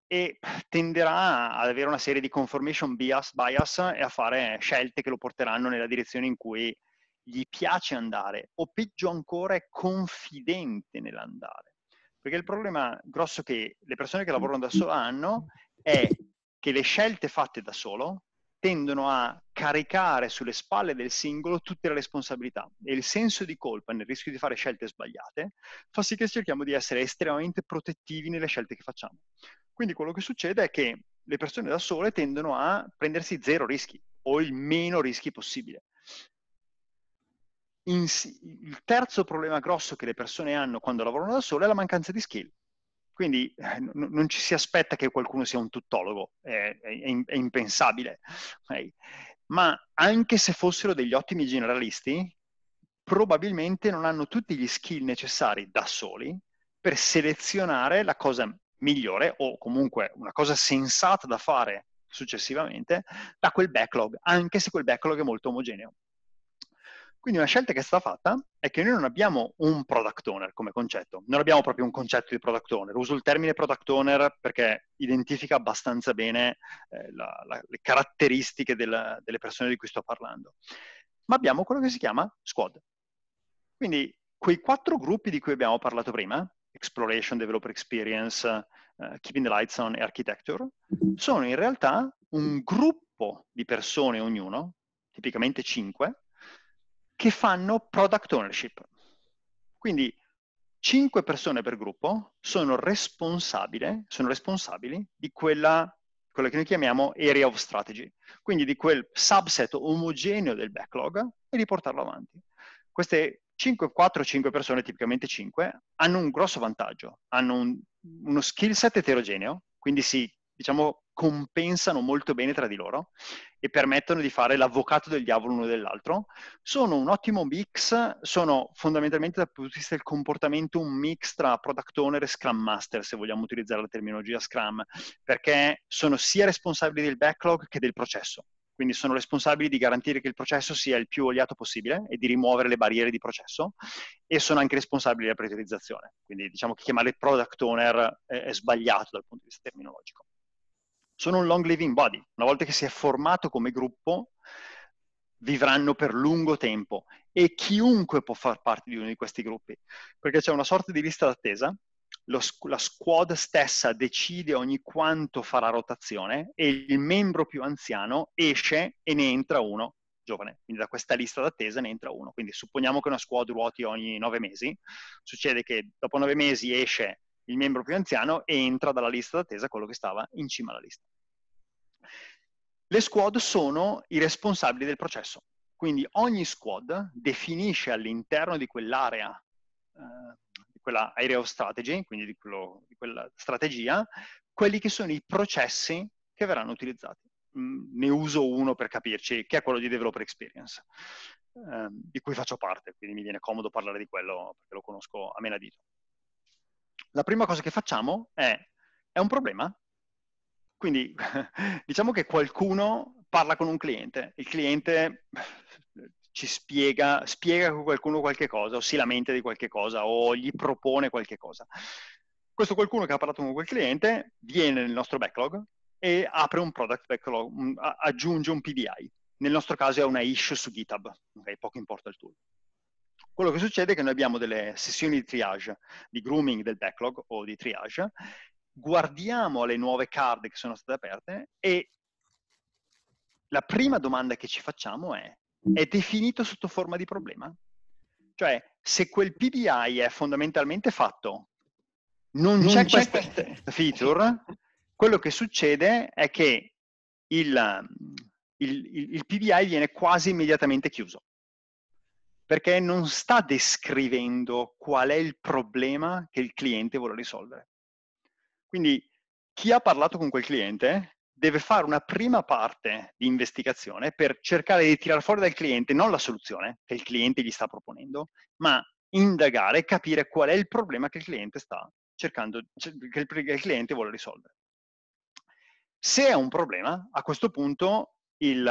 e tenderà ad avere una serie di confirmation bias, bias e a fare scelte che lo porteranno nella direzione in cui gli piace andare o peggio ancora è confidente nell'andare. Perché il problema grosso che le persone che lavorano da solo hanno è che le scelte fatte da solo tendono a caricare sulle spalle del singolo tutte le responsabilità e il senso di colpa nel rischio di fare scelte sbagliate fa sì che cerchiamo di essere estremamente protettivi nelle scelte che facciamo. Quindi quello che succede è che le persone da sole tendono a prendersi zero rischi o il meno rischi possibile in, il terzo problema grosso che le persone hanno quando lavorano da sole è la mancanza di skill. Quindi eh, n- non ci si aspetta che qualcuno sia un tuttologo, è, è, è impensabile. Okay? Ma anche se fossero degli ottimi generalisti, probabilmente non hanno tutti gli skill necessari da soli per selezionare la cosa migliore o comunque una cosa sensata da fare successivamente da quel backlog, anche se quel backlog è molto omogeneo. Quindi una scelta che è stata fatta è che noi non abbiamo un product owner come concetto, non abbiamo proprio un concetto di product owner. Uso il termine product owner perché identifica abbastanza bene eh, la, la, le caratteristiche del, delle persone di cui sto parlando. Ma abbiamo quello che si chiama squad. Quindi quei quattro gruppi di cui abbiamo parlato prima, Exploration, Developer Experience, uh, Keeping the Lights On e Architecture, sono in realtà un gruppo di persone ognuno, tipicamente cinque, che fanno product ownership. Quindi 5 persone per gruppo sono, sono responsabili di quella, quella, che noi chiamiamo area of strategy, quindi di quel subset omogeneo del backlog e di portarlo avanti. Queste 5, 4, 5 persone, tipicamente 5, hanno un grosso vantaggio, hanno un, uno skill set eterogeneo, quindi si diciamo, compensano molto bene tra di loro e permettono di fare l'avvocato del diavolo uno dell'altro. Sono un ottimo mix, sono fondamentalmente dal punto di vista del comportamento un mix tra product owner e scrum master, se vogliamo utilizzare la terminologia scrum, perché sono sia responsabili del backlog che del processo. Quindi sono responsabili di garantire che il processo sia il più oliato possibile e di rimuovere le barriere di processo e sono anche responsabili della priorizzazione. Quindi diciamo che chiamare product owner è, è sbagliato dal punto di vista terminologico sono un long living body. Una volta che si è formato come gruppo, vivranno per lungo tempo e chiunque può far parte di uno di questi gruppi, perché c'è una sorta di lista d'attesa, lo, la squad stessa decide ogni quanto farà rotazione e il membro più anziano esce e ne entra uno giovane, quindi da questa lista d'attesa ne entra uno. Quindi supponiamo che una squad ruoti ogni nove mesi, succede che dopo nove mesi esce il membro più anziano entra dalla lista d'attesa quello che stava in cima alla lista. Le squad sono i responsabili del processo, quindi ogni squad definisce all'interno di quell'area, eh, di quella of strategy, quindi di, quello, di quella strategia, quelli che sono i processi che verranno utilizzati. Mm, ne uso uno per capirci, che è quello di developer experience, eh, di cui faccio parte, quindi mi viene comodo parlare di quello perché lo conosco a menadito la prima cosa che facciamo è, è un problema? Quindi diciamo che qualcuno parla con un cliente, il cliente ci spiega, spiega con qualcuno qualche cosa o si lamenta di qualche cosa o gli propone qualche cosa. Questo qualcuno che ha parlato con quel cliente viene nel nostro backlog e apre un product backlog, aggiunge un PDI. Nel nostro caso è una issue su GitHub, okay? poco importa il tool. Quello che succede è che noi abbiamo delle sessioni di triage, di grooming del backlog o di triage, guardiamo le nuove card che sono state aperte e la prima domanda che ci facciamo è è definito sotto forma di problema? Cioè, se quel PBI è fondamentalmente fatto, non, non c'è, c'è questa feature, quello che succede è che il, il, il, il PBI viene quasi immediatamente chiuso perché non sta descrivendo qual è il problema che il cliente vuole risolvere. Quindi chi ha parlato con quel cliente deve fare una prima parte di investigazione per cercare di tirar fuori dal cliente non la soluzione che il cliente gli sta proponendo, ma indagare e capire qual è il problema che il cliente sta cercando, cioè, che il cliente vuole risolvere. Se è un problema, a questo punto il,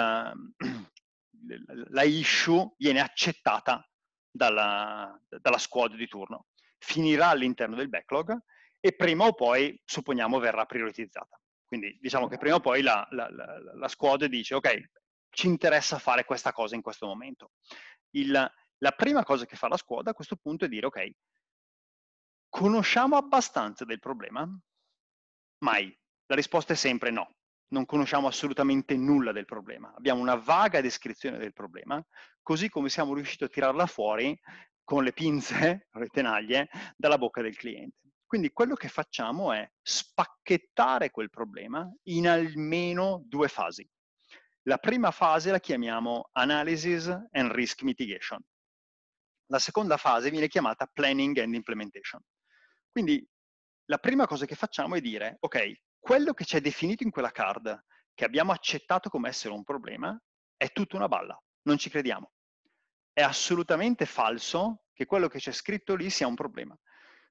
la issue viene accettata dalla, dalla squad di turno, finirà all'interno del backlog e prima o poi, supponiamo, verrà prioritizzata. Quindi diciamo che prima o poi la, la, la, la squad dice ok, ci interessa fare questa cosa in questo momento. Il, la prima cosa che fa la squad a questo punto è dire ok, conosciamo abbastanza del problema? Mai. La risposta è sempre no non conosciamo assolutamente nulla del problema. Abbiamo una vaga descrizione del problema, così come siamo riusciti a tirarla fuori con le pinze, le tenaglie, dalla bocca del cliente. Quindi quello che facciamo è spacchettare quel problema in almeno due fasi. La prima fase la chiamiamo Analysis and Risk Mitigation. La seconda fase viene chiamata Planning and Implementation. Quindi la prima cosa che facciamo è dire, ok, quello che c'è definito in quella card, che abbiamo accettato come essere un problema, è tutta una balla. Non ci crediamo. È assolutamente falso che quello che c'è scritto lì sia un problema.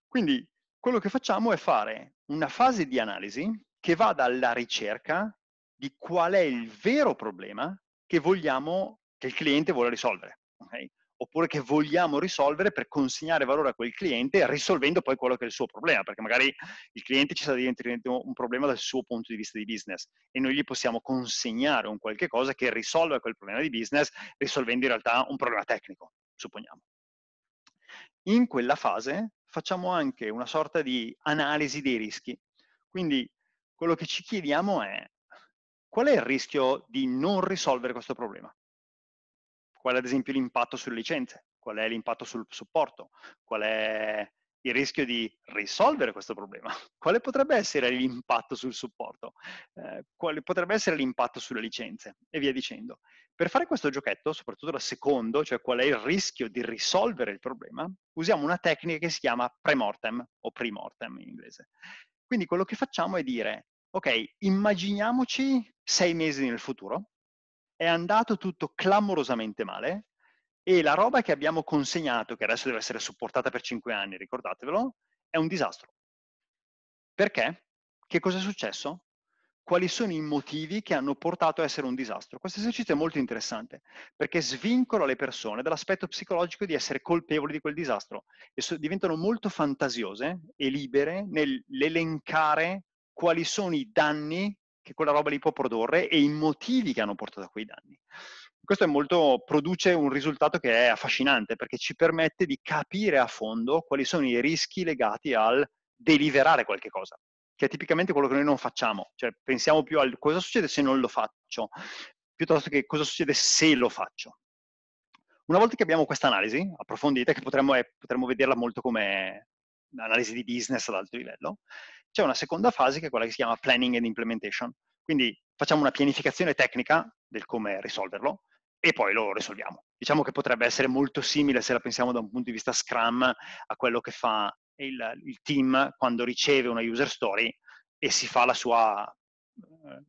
Quindi quello che facciamo è fare una fase di analisi che vada alla ricerca di qual è il vero problema che vogliamo che il cliente vuole risolvere. Okay? oppure che vogliamo risolvere per consegnare valore a quel cliente risolvendo poi quello che è il suo problema, perché magari il cliente ci sta diventando un problema dal suo punto di vista di business e noi gli possiamo consegnare un qualche cosa che risolve quel problema di business risolvendo in realtà un problema tecnico, supponiamo. In quella fase facciamo anche una sorta di analisi dei rischi. Quindi quello che ci chiediamo è qual è il rischio di non risolvere questo problema? qual è ad esempio l'impatto sulle licenze, qual è l'impatto sul supporto, qual è il rischio di risolvere questo problema, quale potrebbe essere l'impatto sul supporto, eh, quale potrebbe essere l'impatto sulle licenze e via dicendo. Per fare questo giochetto, soprattutto la secondo, cioè qual è il rischio di risolvere il problema, usiamo una tecnica che si chiama premortem o primortem in inglese. Quindi quello che facciamo è dire, ok, immaginiamoci sei mesi nel futuro, è andato tutto clamorosamente male e la roba che abbiamo consegnato, che adesso deve essere supportata per 5 anni, ricordatevelo, è un disastro. Perché? Che cosa è successo? Quali sono i motivi che hanno portato a essere un disastro? Questo esercizio è molto interessante perché svincola le persone dall'aspetto psicologico di essere colpevoli di quel disastro e so, diventano molto fantasiose e libere nell'elencare quali sono i danni che quella roba lì può produrre e i motivi che hanno portato a quei danni. Questo molto, produce un risultato che è affascinante perché ci permette di capire a fondo quali sono i rischi legati al deliverare qualche cosa, che è tipicamente quello che noi non facciamo, cioè pensiamo più al cosa succede se non lo faccio, piuttosto che cosa succede se lo faccio. Una volta che abbiamo questa analisi approfondita, che potremmo, eh, potremmo vederla molto come analisi di business ad alto livello. C'è una seconda fase che è quella che si chiama planning and implementation. Quindi facciamo una pianificazione tecnica del come risolverlo e poi lo risolviamo. Diciamo che potrebbe essere molto simile, se la pensiamo da un punto di vista Scrum, a quello che fa il, il team quando riceve una user story e si fa la sua eh,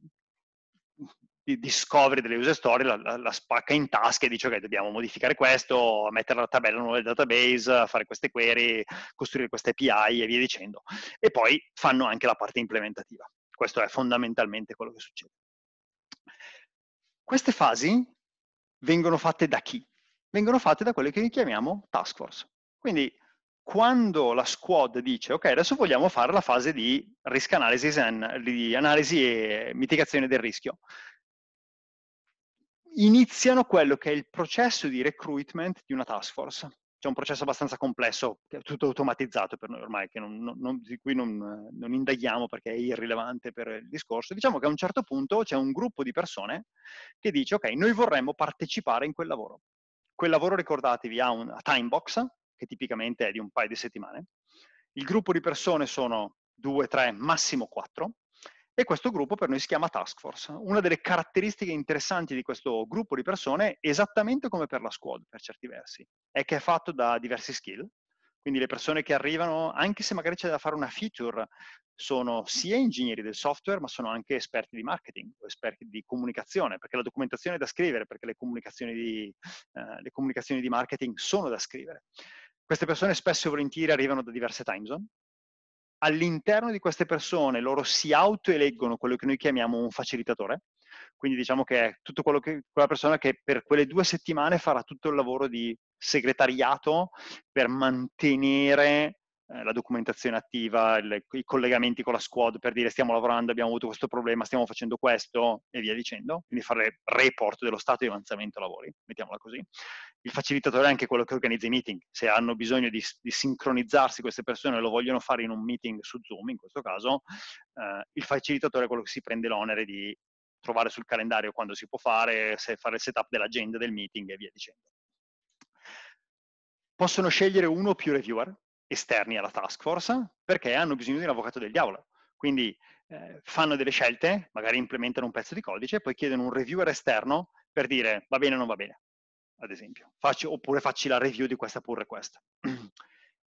di discovery delle user story la, la, la, spacca in tasca e dice ok dobbiamo modificare questo, mettere la tabella nel database, fare queste query, costruire queste API e via dicendo. E poi fanno anche la parte implementativa. Questo è fondamentalmente quello che succede. Queste fasi vengono fatte da chi? Vengono fatte da quelle che chiamiamo task force. Quindi quando la squad dice ok adesso vogliamo fare la fase di risk analysis and, di analisi e mitigazione del rischio iniziano quello che è il processo di recruitment di una task force. C'è un processo abbastanza complesso, tutto automatizzato per noi ormai, non, non, di cui non, non indaghiamo perché è irrilevante per il discorso. Diciamo che a un certo punto c'è un gruppo di persone che dice, ok, noi vorremmo partecipare in quel lavoro. Quel lavoro, ricordatevi, ha una time box, che tipicamente è di un paio di settimane. Il gruppo di persone sono due, tre, massimo quattro. E questo gruppo per noi si chiama task force. Una delle caratteristiche interessanti di questo gruppo di persone, esattamente come per la squad per certi versi, è che è fatto da diversi skill, quindi le persone che arrivano, anche se magari c'è da fare una feature, sono sia ingegneri del software, ma sono anche esperti di marketing o esperti di comunicazione, perché la documentazione è da scrivere, perché le comunicazioni di, eh, le comunicazioni di marketing sono da scrivere. Queste persone spesso e volentieri arrivano da diverse time zone, all'interno di queste persone loro si autoeleggono quello che noi chiamiamo un facilitatore, quindi diciamo che è tutto quello che, quella persona che per quelle due settimane farà tutto il lavoro di segretariato per mantenere eh, la documentazione attiva, il, i collegamenti con la squad per dire stiamo lavorando, abbiamo avuto questo problema, stiamo facendo questo e via dicendo, quindi fare report dello stato di avanzamento lavori, mettiamola così. Il facilitatore è anche quello che organizza i meeting, se hanno bisogno di, di sincronizzarsi queste persone lo vogliono fare in un meeting su Zoom in questo caso, eh, il facilitatore è quello che si prende l'onere di trovare sul calendario quando si può fare, se fare il setup dell'agenda del meeting e via dicendo. Possono scegliere uno o più reviewer, esterni alla task force perché hanno bisogno di un avvocato del diavolo. Quindi eh, fanno delle scelte, magari implementano un pezzo di codice, poi chiedono un reviewer esterno per dire va bene o non va bene, ad esempio, faccio, oppure facci la review di questa pull request.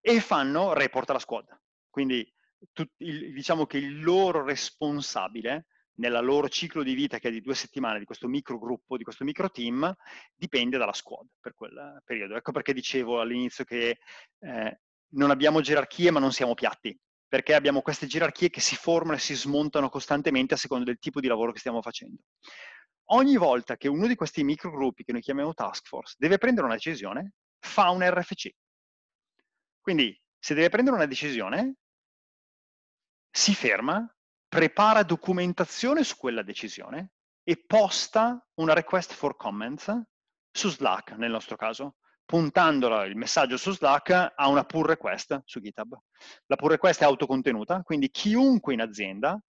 e fanno report alla squad. Quindi tu, il, diciamo che il loro responsabile nella loro ciclo di vita che è di due settimane di questo micro gruppo, di questo micro team, dipende dalla squad per quel periodo. Ecco perché dicevo all'inizio che eh, non abbiamo gerarchie ma non siamo piatti, perché abbiamo queste gerarchie che si formano e si smontano costantemente a seconda del tipo di lavoro che stiamo facendo. Ogni volta che uno di questi microgruppi, che noi chiamiamo task force, deve prendere una decisione, fa un RFC. Quindi, se deve prendere una decisione, si ferma, prepara documentazione su quella decisione e posta una request for comments su Slack, nel nostro caso, puntando il messaggio su Slack a una pull request su GitHub. La pull request è autocontenuta, quindi chiunque in azienda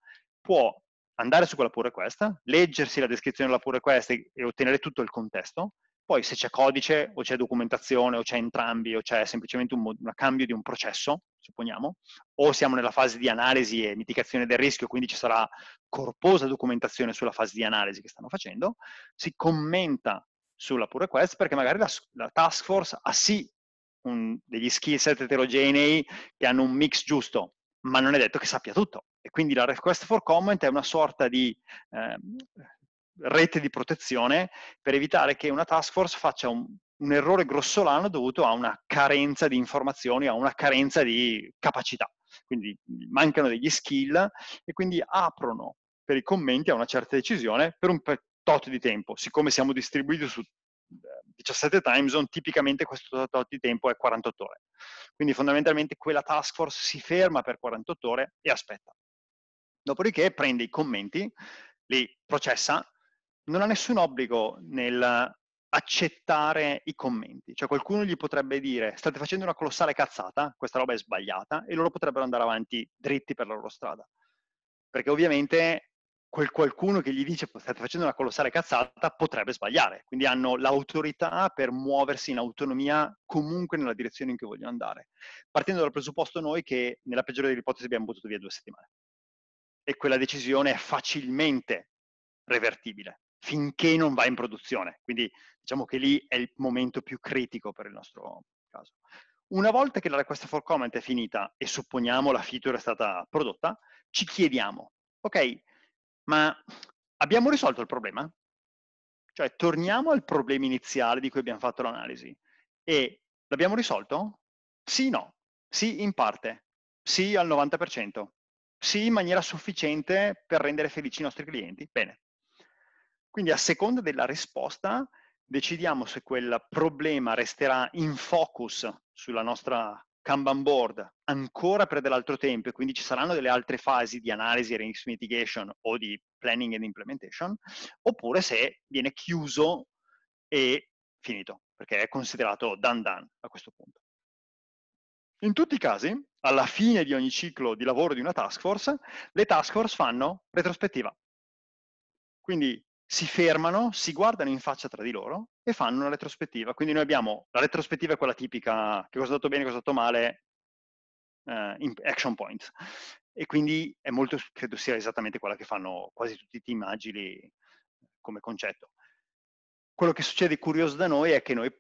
può andare su quella pull request, leggersi la descrizione della pull request e ottenere tutto il contesto, poi se c'è codice o c'è documentazione o c'è entrambi o c'è semplicemente un, un, cambio di un processo, supponiamo, o siamo nella fase di analisi e mitigazione del rischio, quindi ci sarà corposa documentazione sulla fase di analisi che stanno facendo, si commenta sulla pull request perché magari la, la task force ha sì un, degli skill set eterogenei che hanno un mix giusto, ma non è detto che sappia tutto. E quindi la request for comment è una sorta di eh, rete di protezione per evitare che una task force faccia un, un errore grossolano dovuto a una carenza di informazioni, a una carenza di capacità. Quindi mancano degli skill e quindi aprono per i commenti a una certa decisione per un tot di tempo. Siccome siamo distribuiti su 17 eh, time zone, tipicamente questo tot di tempo è 48 ore. Quindi fondamentalmente quella task force si ferma per 48 ore e aspetta. Dopodiché prende i commenti, li processa, non ha nessun obbligo nel accettare i commenti. Cioè qualcuno gli potrebbe dire state facendo una colossale cazzata, questa roba è sbagliata, e loro potrebbero andare avanti dritti per la loro strada. Perché ovviamente quel qualcuno che gli dice state facendo una colossale cazzata potrebbe sbagliare, quindi hanno l'autorità per muoversi in autonomia comunque nella direzione in cui vogliono andare, partendo dal presupposto noi che nella peggiore delle ipotesi abbiamo buttato via due settimane e quella decisione è facilmente revertibile finché non va in produzione, quindi diciamo che lì è il momento più critico per il nostro caso. Una volta che la request for comment è finita e supponiamo la feature è stata prodotta, ci chiediamo, ok, ma abbiamo risolto il problema? Cioè, torniamo al problema iniziale di cui abbiamo fatto l'analisi. E l'abbiamo risolto? Sì, no. Sì, in parte. Sì, al 90%. Sì, in maniera sufficiente per rendere felici i nostri clienti. Bene. Quindi, a seconda della risposta, decidiamo se quel problema resterà in focus sulla nostra Kanban board ancora per dell'altro tempo e quindi ci saranno delle altre fasi di analisi e risk mitigation o di planning and implementation, oppure se viene chiuso e finito, perché è considerato done done a questo punto. In tutti i casi, alla fine di ogni ciclo di lavoro di una task force, le task force fanno retrospettiva. Quindi si fermano, si guardano in faccia tra di loro e fanno una retrospettiva. Quindi noi abbiamo, la retrospettiva è quella tipica, che cosa è andato bene, cosa è andato male, eh, action point. E quindi è molto, credo sia esattamente quella che fanno quasi tutti i team agili come concetto. Quello che succede curioso da noi è che noi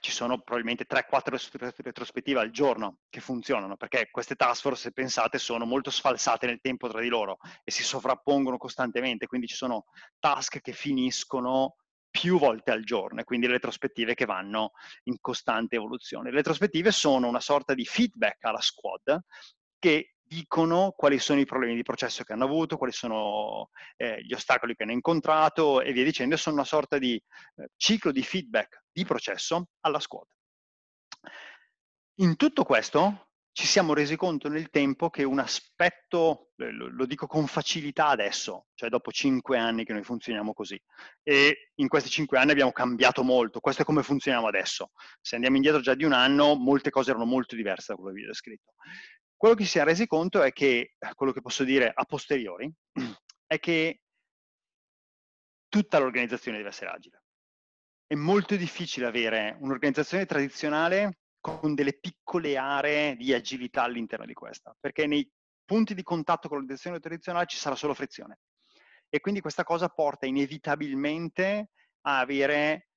ci sono probabilmente 3-4 retrospettive al giorno che funzionano, perché queste task force, se pensate, sono molto sfalsate nel tempo tra di loro e si sovrappongono costantemente, quindi ci sono task che finiscono più volte al giorno e quindi le retrospettive che vanno in costante evoluzione. Le retrospettive sono una sorta di feedback alla squad che dicono quali sono i problemi di processo che hanno avuto, quali sono eh, gli ostacoli che hanno incontrato e via dicendo. Sono una sorta di eh, ciclo di feedback di processo alla squadra. In tutto questo ci siamo resi conto nel tempo che un aspetto, eh, lo, lo dico con facilità adesso, cioè dopo cinque anni che noi funzioniamo così, e in questi cinque anni abbiamo cambiato molto, questo è come funzioniamo adesso. Se andiamo indietro già di un anno, molte cose erano molto diverse da quello che vi ho descritto quello che si è resi conto è che, eh, quello che posso dire a posteriori, è che tutta l'organizzazione deve essere agile. È molto difficile avere un'organizzazione tradizionale con delle piccole aree di agilità all'interno di questa, perché nei punti di contatto con l'organizzazione tradizionale ci sarà solo frizione. E quindi questa cosa porta inevitabilmente a avere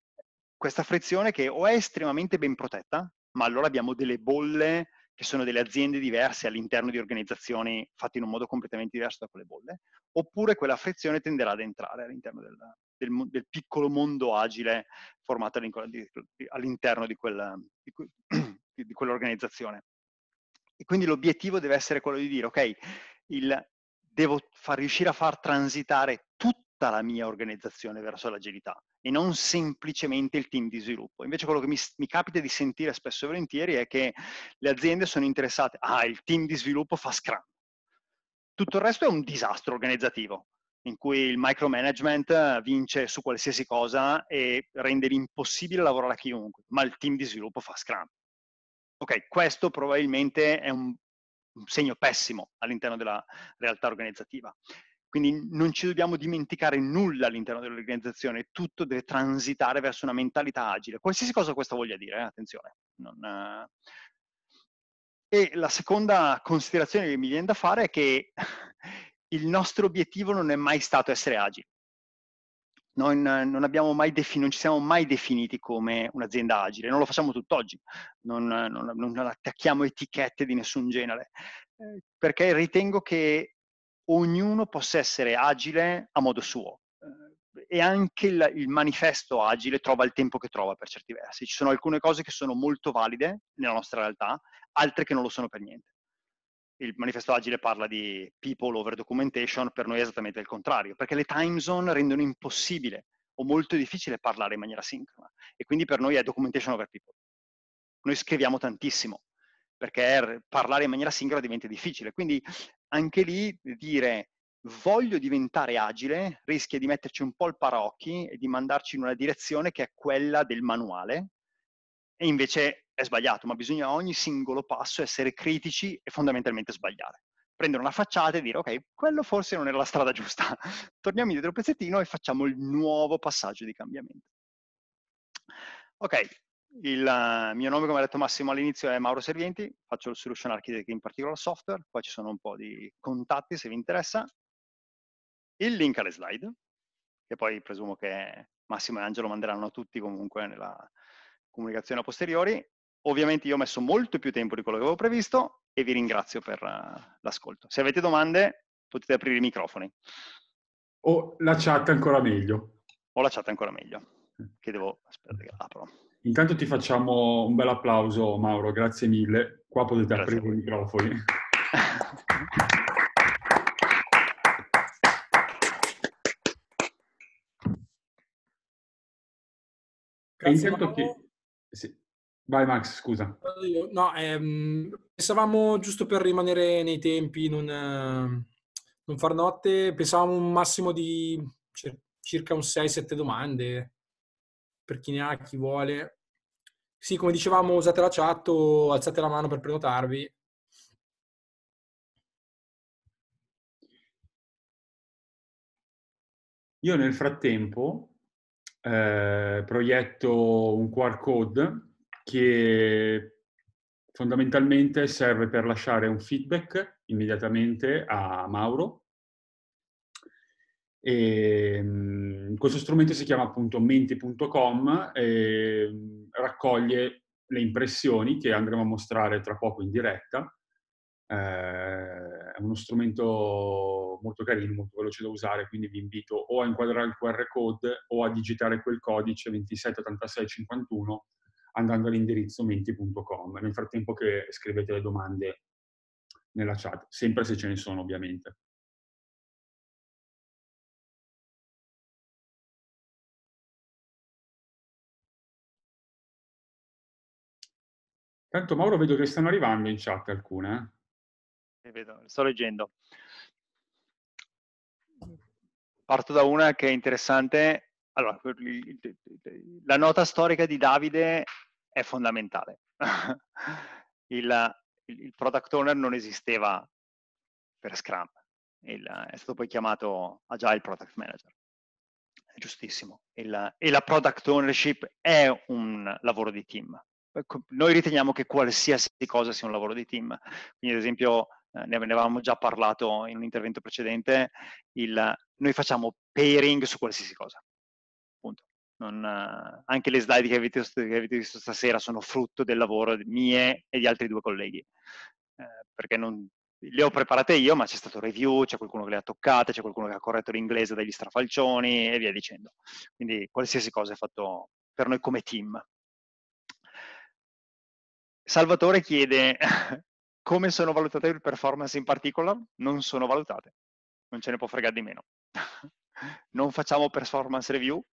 questa frizione che o è estremamente ben protetta, ma allora abbiamo delle bolle che sono delle aziende diverse all'interno di organizzazioni fatte in un modo completamente diverso da quelle bolle, oppure quella frizione tenderà ad entrare all'interno del, del, del piccolo mondo agile formato all'interno di, quella, di, di quell'organizzazione. E quindi l'obiettivo deve essere quello di dire, ok, il, devo far, riuscire a far transitare tutta la mia organizzazione verso l'agilità e non semplicemente il team di sviluppo. Invece quello che mi, mi, capita di sentire spesso e volentieri è che le aziende sono interessate, ah, il team di sviluppo fa Scrum. Tutto il resto è un disastro organizzativo, in cui il micromanagement vince su qualsiasi cosa e rende impossibile lavorare a chiunque, ma il team di sviluppo fa Scrum. Ok, questo probabilmente è un, un segno pessimo all'interno della realtà organizzativa. Quindi non ci dobbiamo dimenticare nulla all'interno dell'organizzazione, tutto deve transitare verso una mentalità agile, qualsiasi cosa questo voglia dire, eh? attenzione. Non, eh... E la seconda considerazione che mi viene da fare è che il nostro obiettivo non è mai stato essere agili. Non, non, defin- non, ci siamo mai definiti come un'azienda agile, non lo facciamo tutt'oggi, non, non attacchiamo etichette di nessun genere, eh, perché ritengo che ognuno possa essere agile a modo suo eh, e anche il, il, manifesto agile trova il tempo che trova per certi versi. Ci sono alcune cose che sono molto valide nella nostra realtà, altre che non lo sono per niente. Il manifesto agile parla di people over documentation, per noi è esattamente il contrario, perché le time zone rendono impossibile o molto difficile parlare in maniera sincrona e quindi per noi è documentation over people. Noi scriviamo tantissimo perché parlare in maniera sincrona diventa difficile, quindi anche lì dire voglio diventare agile rischia di metterci un po' il paraocchi e di mandarci in una direzione che è quella del manuale e invece è sbagliato, ma bisogna a ogni singolo passo essere critici e fondamentalmente sbagliare. Prendere una facciata e dire ok, quello forse non era la strada giusta, torniamo indietro un pezzettino e facciamo il nuovo passaggio di cambiamento. Ok, il eh, mio nome, come ha detto Massimo all'inizio, è Mauro Servienti, faccio il solution architect in particolare software, poi ci sono un po' di contatti se vi interessa. Il link alle slide, che poi presumo che Massimo e Angelo manderanno a tutti comunque nella comunicazione a posteriori. Ovviamente io ho messo molto più tempo di quello che avevo previsto e vi ringrazio per eh, l'ascolto. Se avete domande potete aprire i microfoni. O la chat ancora meglio. O la chat ancora meglio, che devo... aspetta che apro. Intanto ti facciamo un bel applauso Mauro, grazie mille. Qua potete grazie aprire i microfoni. Grazie, intanto che... Sì. Vai Max, scusa. No, ehm, pensavamo giusto per rimanere nei tempi, non, non far notte, pensavamo un massimo di circa un 6-7 domande per chi ne ha, chi vuole. Sì, come dicevamo, usate la chat o alzate la mano per prenotarvi. Io nel frattempo eh, proietto un QR code che fondamentalmente serve per lasciare un feedback immediatamente a Mauro e, ehm, questo strumento si chiama appunto menti.com, e ehm, raccoglie le impressioni che andremo a mostrare tra poco in diretta. Eh, è uno strumento molto carino, molto veloce da usare, quindi vi invito o a inquadrare il QR code o a digitare quel codice 278651 andando all'indirizzo menti.com. Nel frattempo che scrivete le domande nella chat, sempre se ce ne sono ovviamente. Tanto Mauro vedo che stanno arrivando in chat alcune. Eh, vedo, sto leggendo. Parto da una che è interessante. Allora, la nota storica di Davide è fondamentale. il, il product owner non esisteva per Scrum, il, è stato poi chiamato Agile Product Manager. È giustissimo. Il, e la product ownership è un lavoro di team, noi riteniamo che qualsiasi cosa sia un lavoro di team. Quindi, ad esempio, eh, ne avevamo già parlato in un intervento precedente, il, noi facciamo pairing su qualsiasi cosa. Non, anche le slide che avete, che avete, visto stasera sono frutto del lavoro mie e di altri due colleghi, eh, perché non, le ho preparate io, ma c'è stato review, c'è qualcuno che le ha toccate, c'è qualcuno che ha corretto l'inglese dagli strafalcioni e via dicendo. Quindi qualsiasi cosa è fatto per noi come team. Salvatore chiede come sono valutate le performance in particular? Non sono valutate, non ce ne può fregare di meno. non facciamo performance review,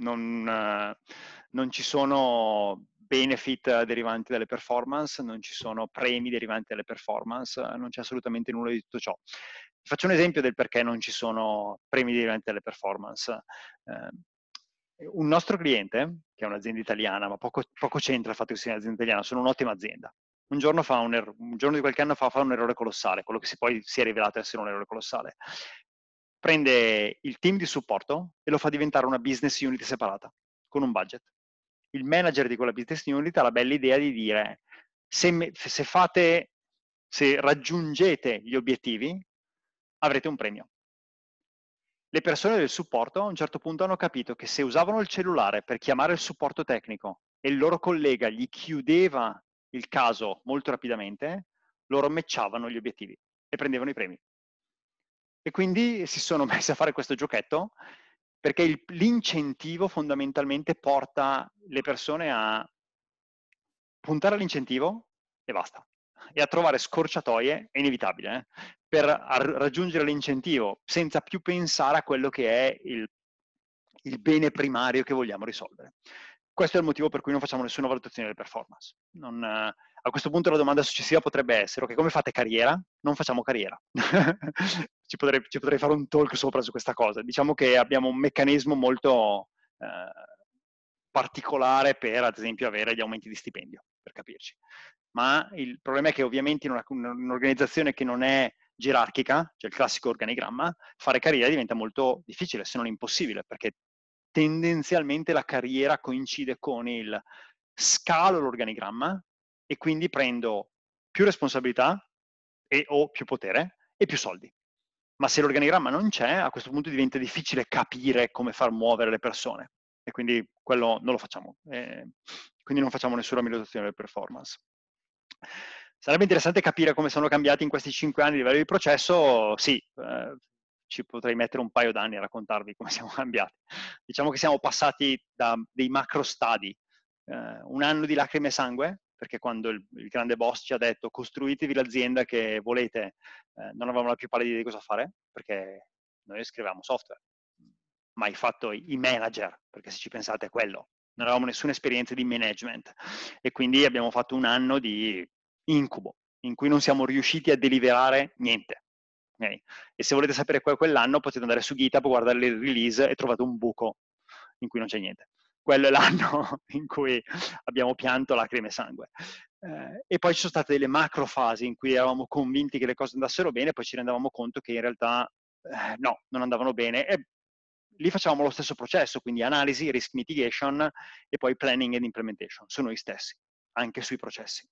non, non ci sono benefit derivanti dalle performance, non ci sono premi derivanti dalle performance, non c'è assolutamente nulla di tutto ciò. Faccio un esempio del perché non ci sono premi derivanti dalle performance. Eh, un nostro cliente, che è un'azienda italiana, ma poco, poco c'entra il fatto che sia un'azienda italiana, sono un'ottima azienda. Un giorno, fa un, er- un giorno di qualche anno fa fa un errore colossale, quello che si poi si è rivelato essere un errore colossale. Prende il team di supporto e lo fa diventare una business unit separata, con un budget. Il manager di quella business unit ha la bella idea di dire se, se, fate, se raggiungete gli obiettivi avrete un premio le persone del supporto a un certo punto hanno capito che se usavano il cellulare per chiamare il supporto tecnico e il loro collega gli chiudeva il caso molto rapidamente, loro matchavano gli obiettivi e prendevano i premi. E quindi si sono messi a fare questo giochetto perché il, l'incentivo fondamentalmente porta le persone a puntare all'incentivo e basta e a trovare scorciatoie è inevitabile eh? per raggiungere l'incentivo senza più pensare a quello che è il, il, bene primario che vogliamo risolvere. Questo è il motivo per cui non facciamo nessuna valutazione delle performance. Non, a questo punto la domanda successiva potrebbe essere, ok, come fate carriera? Non facciamo carriera. ci, potrei, ci, potrei, fare un talk sopra su questa cosa. Diciamo che abbiamo un meccanismo molto eh, particolare per, ad esempio, avere gli aumenti di stipendio, per capirci ma il problema è che ovviamente in una, un'organizzazione che non è gerarchica, cioè il classico organigramma, fare carriera diventa molto difficile, se non impossibile, perché tendenzialmente la carriera coincide con il scalo l'organigramma e quindi prendo più responsabilità e ho più potere e più soldi. Ma se l'organigramma non c'è, a questo punto diventa difficile capire come far muovere le persone. E quindi quello non lo facciamo. Eh, quindi non facciamo nessuna migliorazione delle performance. Sarebbe interessante capire come sono cambiati in questi cinque anni a livello di processo, sì, eh, ci potrei mettere un paio d'anni a raccontarvi come siamo cambiati. Diciamo che siamo passati da dei macro stadi, eh, un anno di lacrime e sangue, perché quando il, il, grande boss ci ha detto costruitevi l'azienda che volete, eh, non avevamo la più pallida idea di cosa fare, perché noi scrivevamo software, mai fatto i manager, perché se ci pensate è quello, non avevamo nessuna esperienza di management e quindi abbiamo fatto un anno di incubo in cui non siamo riusciti a deliberare niente. Okay? E se volete sapere qual è quell'anno potete andare su GitHub, guardare le release e trovate un buco in cui non c'è niente. Quello è l'anno in cui abbiamo pianto lacrime e sangue. Eh, e poi ci sono state delle macro fasi in cui eravamo convinti che le cose andassero bene, poi ci rendevamo conto che in realtà eh, no, non andavano bene e lì facciamo lo stesso processo, quindi analisi, risk mitigation e poi planning and implementation su noi stessi, anche sui processi.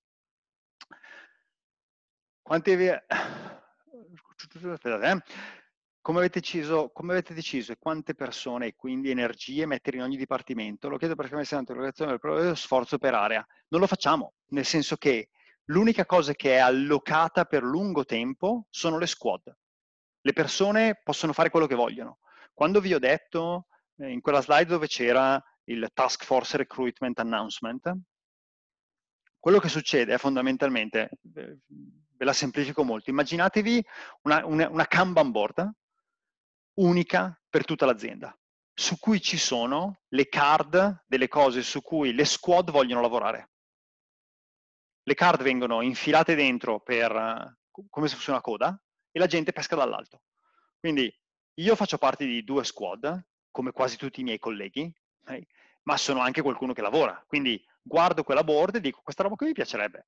Quanti vi... Aspettate, eh? Come avete, deciso, come avete, deciso, e quante persone e quindi energie mettere in ogni dipartimento? Lo chiedo perché mi sento l'erogazione del proprio sforzo per area. Non lo facciamo, nel senso che l'unica cosa che è allocata per lungo tempo sono le squad. Le persone possono fare quello che vogliono. Quando vi ho detto, eh, in quella slide dove c'era il Task Force Recruitment Announcement, quello che succede è fondamentalmente, ve la semplifico molto, immaginatevi una, una, una Kanban board unica per tutta l'azienda, su cui ci sono le card delle cose su cui le squad vogliono lavorare. Le card vengono infilate dentro per, eh, come se fosse una coda e la gente pesca dall'alto. Quindi io faccio parte di due squad, come quasi tutti i miei colleghi, okay? ma sono anche qualcuno che lavora. Quindi guardo quella board e dico questa roba qui mi piacerebbe.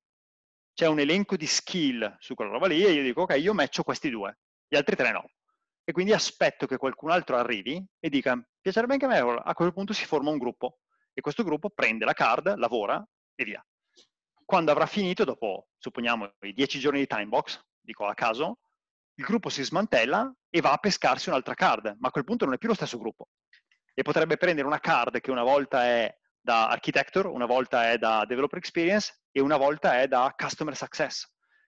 C'è un elenco di skill su quella roba lì e io dico ok, io metto questi due, gli altri tre no. E quindi aspetto che qualcun altro arrivi e dica piacerebbe anche a me, a quel punto si forma un gruppo e questo gruppo prende la card, lavora e via. Quando avrà finito, dopo supponiamo i dieci giorni di time box, dico a caso, il gruppo si smantella e va a pescarsi un'altra card, ma a quel punto non è più lo stesso gruppo. E potrebbe prendere una card che una volta è da architecture, una volta è da developer experience e una volta è da customer success,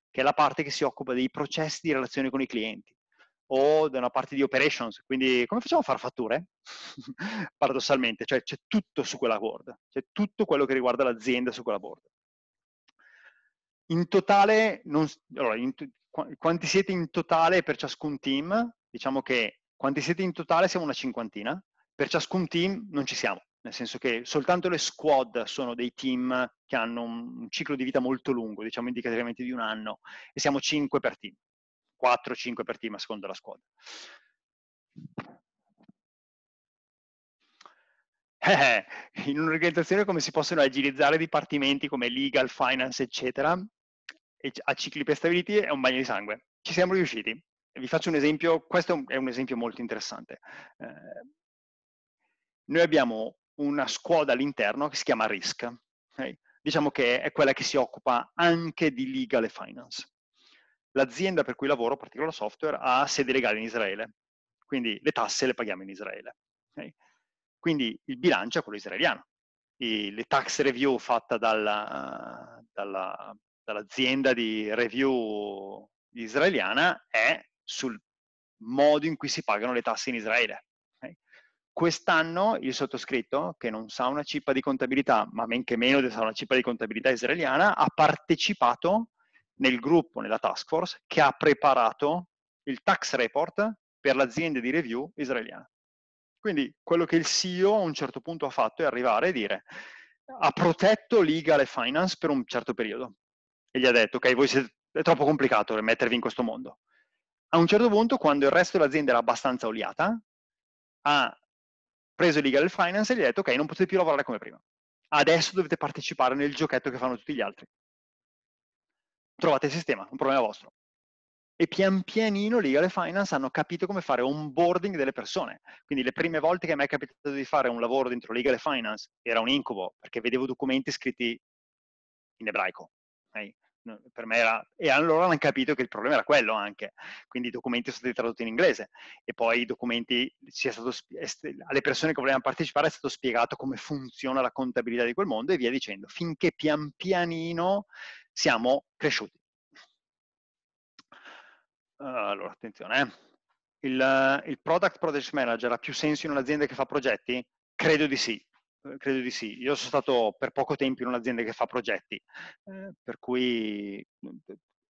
che è la parte che si occupa dei processi di relazione con i clienti o da una parte di operations, quindi come facciamo a fare fatture? Paradossalmente, cioè c'è tutto su quella board, c'è tutto quello che riguarda l'azienda su quella board. In totale, non, allora, in, qu quanti siete in totale per ciascun team? Diciamo che quanti siete in totale siamo una cinquantina, per ciascun team non ci siamo, nel senso che soltanto le squad sono dei team che hanno un ciclo di vita molto lungo, diciamo indicativamente di un anno, e siamo 5 per team, 4-5 per team a seconda della squad. Eh, eh, in un'organizzazione come si possono agilizzare dipartimenti come legal, finance, eccetera, a cicli prestabiliti è un bagno di sangue. Ci siamo riusciti. Vi faccio un esempio, questo è un, esempio molto interessante. Eh, noi abbiamo una squadra all'interno che si chiama RISC, diciamo che è quella che si occupa anche di legal e finance. L'azienda per cui lavoro, Particolar Software, ha sede legale in Israele, quindi le tasse le paghiamo in Israele. Quindi il bilancio è quello israeliano. E le tax review fatta dalla, dalla dall'azienda di review israeliana è sul modo in cui si pagano le tasse in Israele. Okay? Quest'anno il sottoscritto, che non sa una cippa di contabilità, ma men che meno sa una cippa di contabilità israeliana, ha partecipato nel gruppo, nella task force, che ha preparato il tax report per l'azienda di review israeliana. Quindi quello che il CEO a un certo punto ha fatto è arrivare e dire ha protetto legal e finance per un certo periodo e gli ha detto, ok, voi siete, è troppo complicato mettervi in questo mondo. A un certo punto, quando il resto dell'azienda era abbastanza oliata, ha preso il legal finance e gli ha detto, ok, non potete più lavorare come prima. Adesso dovete partecipare nel giochetto che fanno tutti gli altri. Trovate il sistema, un problema vostro e pian pianino Legal Finance hanno capito come fare onboarding delle persone. Quindi le prime volte che mi è capitato di fare un lavoro dentro Legal Finance era un incubo, perché vedevo documenti scritti in ebraico per me era... E allora hanno capito che il problema era quello anche, quindi i documenti sono stati tradotti in inglese e poi i documenti, stato... alle persone che volevano partecipare è stato spiegato come funziona la contabilità di quel mondo e via dicendo, finché pian pianino siamo cresciuti. Eh, allora, attenzione, eh. il, il product project manager ha più senso in un'azienda che fa progetti? Credo di sì, eh, credo di sì. Io sono stato per poco tempo in un'azienda che fa progetti, eh, per cui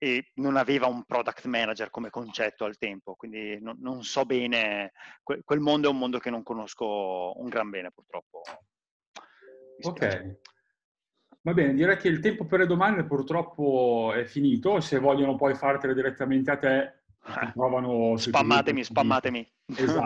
e non aveva un product manager come concetto al tempo, quindi non, non so bene, que, quel mondo è un mondo che non conosco un gran bene purtroppo. Ok. Va bene, direi che il tempo per le domande purtroppo è finito. Se vogliono poi fartele direttamente a te, trovano... Spammatemi, spammatemi. Esatto.